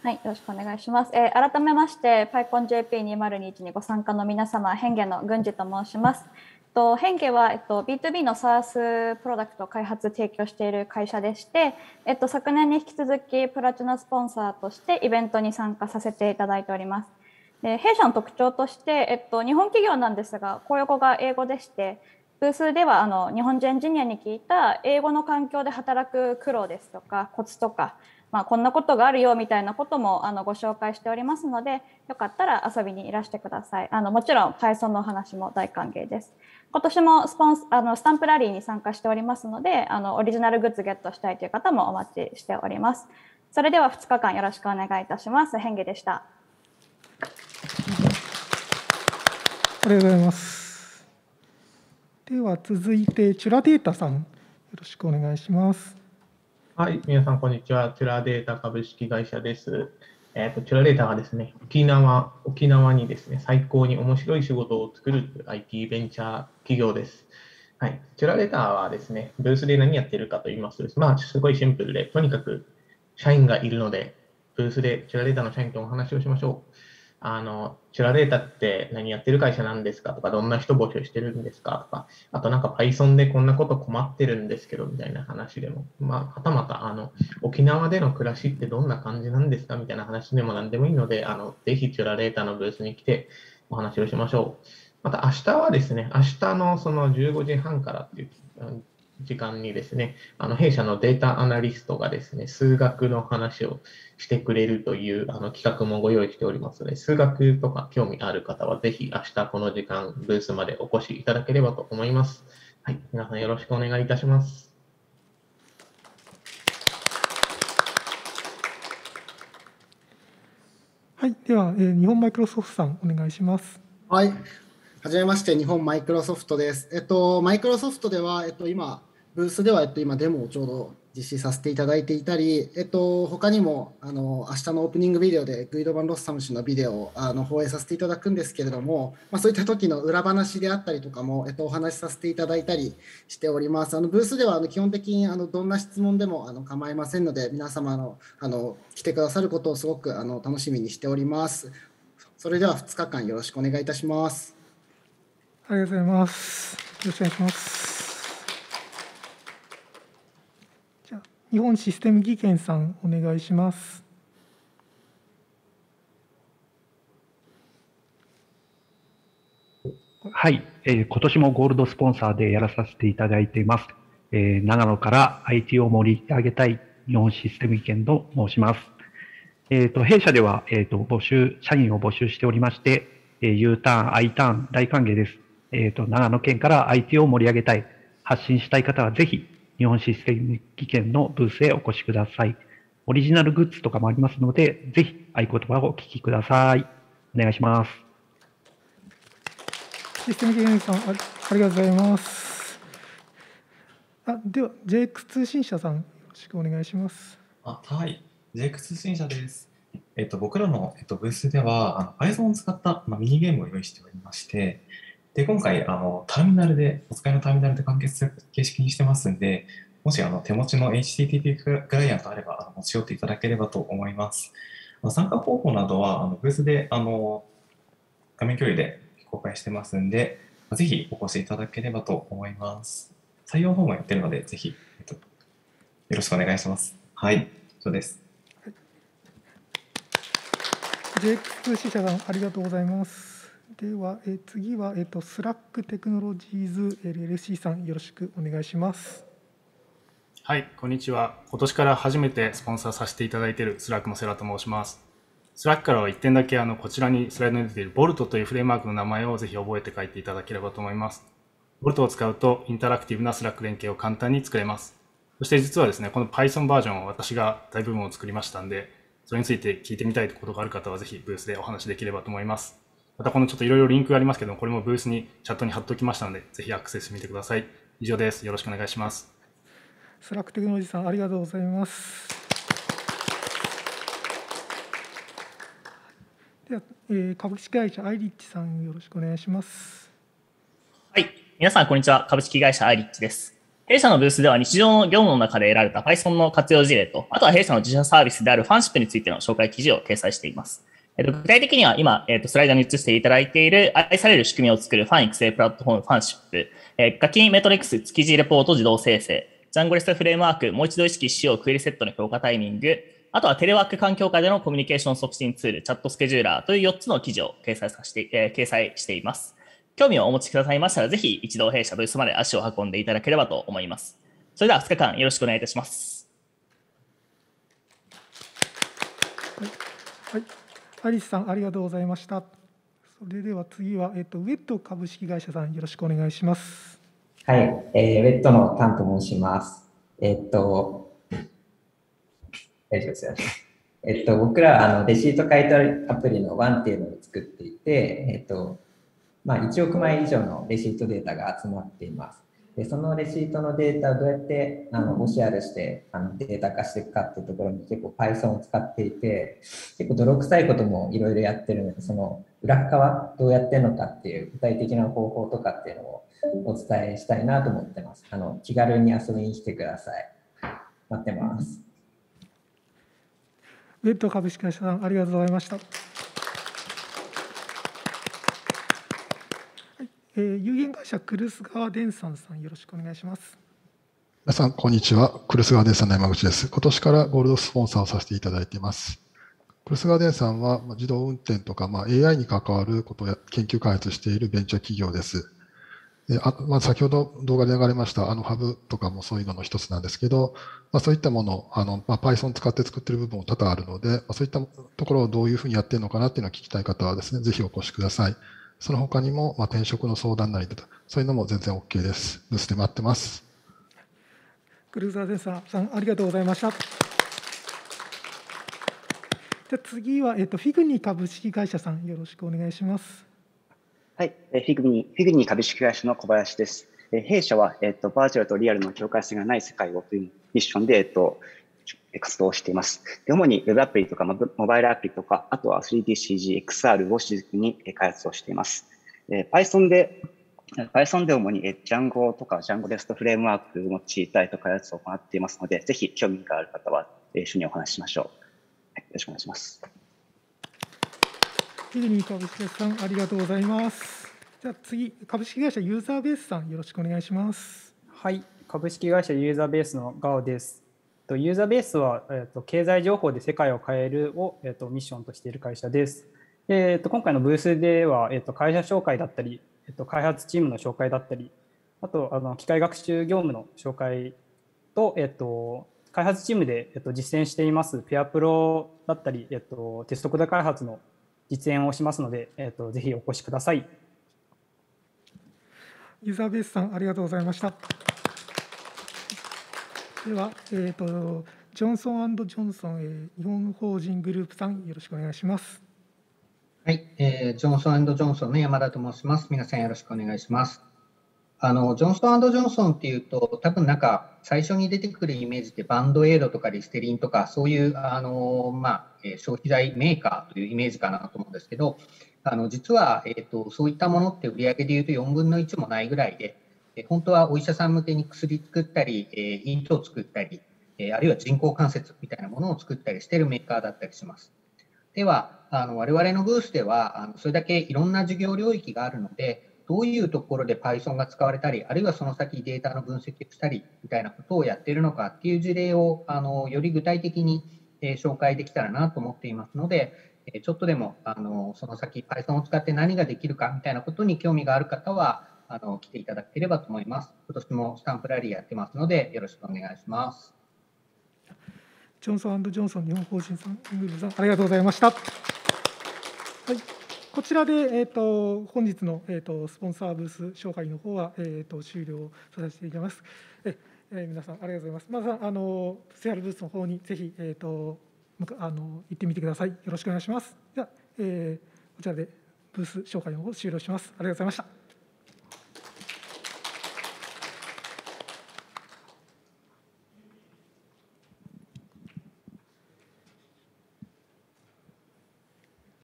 はい、よろしくお願いします。えー、改めまして、PyConJP2021 にご参加の皆様、変化の郡司と申します。と、変化は、えっと、B2B の s a ス s プロダクトを開発提供している会社でして、えっと、昨年に引き続きプラチナスポンサーとしてイベントに参加させていただいております。で弊社の特徴として、えっと、日本企業なんですが、公用語が英語でして、ブースではあの日本人エンジニアに聞いた英語の環境で働く苦労ですとかコツとか、まあ、こんなことがあるよみたいなこともあのご紹介しておりますのでよかったら遊びにいらしてくださいあのもちろん Python のお話も大歓迎です今年もスポンスあのスタンプラリーに参加しておりますのであのオリジナルグッズゲットしたいという方もお待ちしておりますそれでは2日間よろしくお願いいたします変化でしたありがとうございますでは続いてチュラデータさんよろしくお願いしますはい皆さんこんにちはチュラデータ株式会社ですえーと、チュラレーターはですね、沖縄沖縄にですね、最高に面白い仕事を作る IT ベンチャー企業です。はい、チュラレーターはですね、ブースで何やってるかと言いますと、まあ、すごいシンプルで、とにかく社員がいるので、ブースでチュラレーターの社員とお話をしましょう。あのチュラレータって何やってる会社なんですかとか、どんな人募集してるんですかとか、あとなんか Python でこんなこと困ってるんですけどみたいな話でも、まあ、はたまたあの沖縄での暮らしってどんな感じなんですかみたいな話でも何でもいいので、あのぜひチュラレータのブースに来てお話をしましょう。また明日はですね、明日のその15時半からっていう、時間にですね、あの弊社のデータアナリストがですね、数学の話をしてくれるというあの企画もご用意しておりますので、数学とか興味ある方はぜひ明日この時間ブースまでお越しいただければと思います。はい、皆さんよろしくお願いいたします。はい、では、えー、日本マイクロソフトさんお願いします。はい、はじめまして、日本マイクロソフトです。えっと、マイクロソフトでは、えっと、今、ブースでは、えっと、今デモをちょうど実施させていただいていたり、えっと、他にもあの明日のオープニングビデオでグイド・バン・ロッサム氏のビデオをあの放映させていただくんですけれども、まあ、そういった時の裏話であったりとかも、えっと、お話しさせていただいたりしておりますあのブースではあの基本的にあのどんな質問でもあの構いませんので皆様のあの来てくださることをすごくあの楽しみにしておりますそれでは2日間よろしくお願いいたしますありがとうございますよろしくお願いします日本システム技研さんお願いします。はい、えー、今年もゴールドスポンサーでやらさせていただいています。えー、長野から IT を盛り上げたい日本システム技研と申します。えっ、ー、と、弊社では、えっ、ー、と、募集、社員を募集しておりまして、えー、U ターン、I ターン、大歓迎です。えっ、と、長野県から IT を盛り上げたい、発信したい方はぜひ、日本史跡圏のブースへお越しください。オリジナルグッズとかもありますので、ぜひ合言葉をお聞きください。お願いします。システムゲーさんあ、ありがとうございます。あ、では JX 通信社さん、よろしくお願いします。あ、はい、JX 通信社です。えっと僕らのえっとブースではあの Python を使ったまあミニゲームを用意しておりまして、で、今回、あの、ターミナルで、お使いのターミナルで完結する形式にしてますんで、もし、あの、手持ちの HTTP クライアントあれば、あの持ち寄っていただければと思います。参加方法などは、あのブースで、あの、画面共有で公開してますんで、ぜひお越しいただければと思います。採用方ォーやってるので、ぜひ、えっと、よろしくお願いします。はい、以上です。JX 通信社さん、ありがとうございます。では、え次は、えっとスラックテクノロジーズ LLC さんよろしくお願いします。はい、こんにちは。今年から初めてスポンサーさせていただいているスラックのセラと申します。スラックからは1点だけあのこちらにスライドに出ているボ o l t というフレームワークの名前をぜひ覚えて書いていただければと思います。ボ o l t を使うとインタラクティブなスラック連携を簡単に作れます。そして実はですね、この Python バージョンを私が大部分を作りましたんで、それについて聞いてみたいことがある方はぜひブースでお話しできればと思います。またこのちょっといろいろリンクがありますけども、これもブースにチャットに貼っておきましたので、ぜひアクセスしてみてください。以上です。よろしくお願いします。スラックテクノロジーさん、ありがとうございます。では、えー、株式会社アイリッチさん、よろしくお願いします。はい、皆さん、こんにちは。株式会社アイリッチです。弊社のブースでは日常の業務の中で得られた Python の活用事例と、あとは弊社の自社サービスであるファンシップについての紹介記事を掲載しています。えっと、具体的には今、えっと、スライドに移していただいている、愛される仕組みを作るファン育成プラットフォーム、ファンシップ、えー、課金メトリックス、築地レポート自動生成、ジャンゴリストフレームワーク、もう一度意識しよう、クエリセットの評価タイミング、あとはテレワーク環境下でのコミュニケーション促進ツール、チャットスケジューラーという4つの記事を掲載させて、えー、掲載しています。興味をお持ちくださいましたら、ぜひ一度弊社ブースまで足を運んでいただければと思います。それでは2日間よろしくお願いいたします。はい、はいサリスさん、ありがとうございました。それでは次は、えっと、ウェット株式会社さん、よろしくお願いします。はい、えー、ウェットのタンと申します。えっと、大丈夫ですよね。えっと、僕らはあのレシート買い取りアプリのワンっていうのを作っていて、えっとまあ、1億枚以上のレシートデータが集まっています。でそのレシートのデータをどうやってあのおシェアしてあのデータ化していくかっていうところに結構 Python を使っていて結構泥臭いこともいろいろやってるのでその裏側どうやってんのかっていう具体的な方法とかっていうのをお伝えしたいなと思ってます。あの気軽に遊びに来てください。待ってます。ウェット株式会社さんありがとうございました。えー、有限会社クルス川電産さんよろしくお願いします。皆さんこんにちは、クルス川電産の山口です。今年からゴールドスポンサーをさせていただいています。クルスガーデンさんは自動運転とか、まあ、AI に関わることや研究開発しているベンチャー企業です。であまあ、先ほど動画で流れましたあのハブとかもそういうのの一つなんですけど、まあ、そういったものあの、まあ、Python 使って作ってる部分も多々あるので、まあ、そういったところをどういうふうにやってるのかなっていうのを聞きたい方はですね、ぜひお越しください。その他にも、まあ、転職の相談なりとか、そういうのも全然 OK です。留守で待ってます。クルーザーゼンサーさん、ありがとうございました。じゃ次は、えっと、フィグニ株式会社さん、よろしくお願いします。はい、えフィグニフィグニ株式会社の小林です。え弊社は、えっと、バーチャルとリアルの境界線がない世界をというミッションで、えっと、活動をしています。主に Web アプリとかモバイルアプリとか、あとは 3DCG、XR を主軸に開発をしています。Python で Python で主に Django とか Django レストフレームワークを用いたりと開発を行っていますので、ぜひ興味がある方は一緒にお話ししましょう。はい、よろしくお願いします。ディズニー株式会社さん、ありがとうございます。じゃあ次、株式会社ユーザーベースさん、よろしくお願いします。はい、株式会社ユーザーベースのガオです。と、ユーザーベースは、えっと、経済情報で世界を変えるを、えっと、ミッションとしている会社です。えっと、今回のブースでは、えっと、会社紹介だったり、えっと、開発チームの紹介だったり、あと、あの機械学習業務の紹介と、えっと、開発チームで、えっと、実践していますペアプロだったり、えっと、テストコード開発の実演をしますので、えっと、ぜひお越しください。ユーザーベースさん、ありがとうございました。では、えーと、ジョンソンジョンソン、えー、日本法人グループさん、よろしくお願いします。はい、えー、ジョンソンジョンソンの山田と申します。皆さんよろしくお願いします。あのジョンソンジョンソンっていうと、多分なんか最初に出てくるイメージってバンドエイドとかリステリンとか、そういうあの、まあ、消費財メーカーというイメージかなと思うんですけど、あの実は、えーと、とそういったものって売り上げでいうと4分の1もないぐらいで、本当はお医者さん向けに薬作ったり、えー、糸を作ったり、えあるいは人工関節みたいなものを作ったりしているメーカーだったりします。では、あの我々のブースではあの、それだけいろんな授業領域があるので、どういうところで Python が使われたり、あるいはその先データの分析をしたりみたいなことをやっているのかっていう事例をあのより具体的に、え紹介できたらなと思っていますので、えちょっとでもあのその先 Python を使って何ができるかみたいなことに興味がある方は、あの来ていただければと思います。今年もスタンプラリーやってますので、よろしくお願いします。ジョンソンジョンソン日本法人さん、イングルさん、ありがとうございました。はい、こちらで、えーと、本日の、えーと、スポンサーブース紹介の方は、えーと、終了させていただきます。ええー、皆さんありがとうございます。まずあのセアルブースの方にぜひえっ、ー、とあの行ってみてください。よろしくお願いします。じゃえー、こちらでブース紹介の方終了します。ありがとうございました。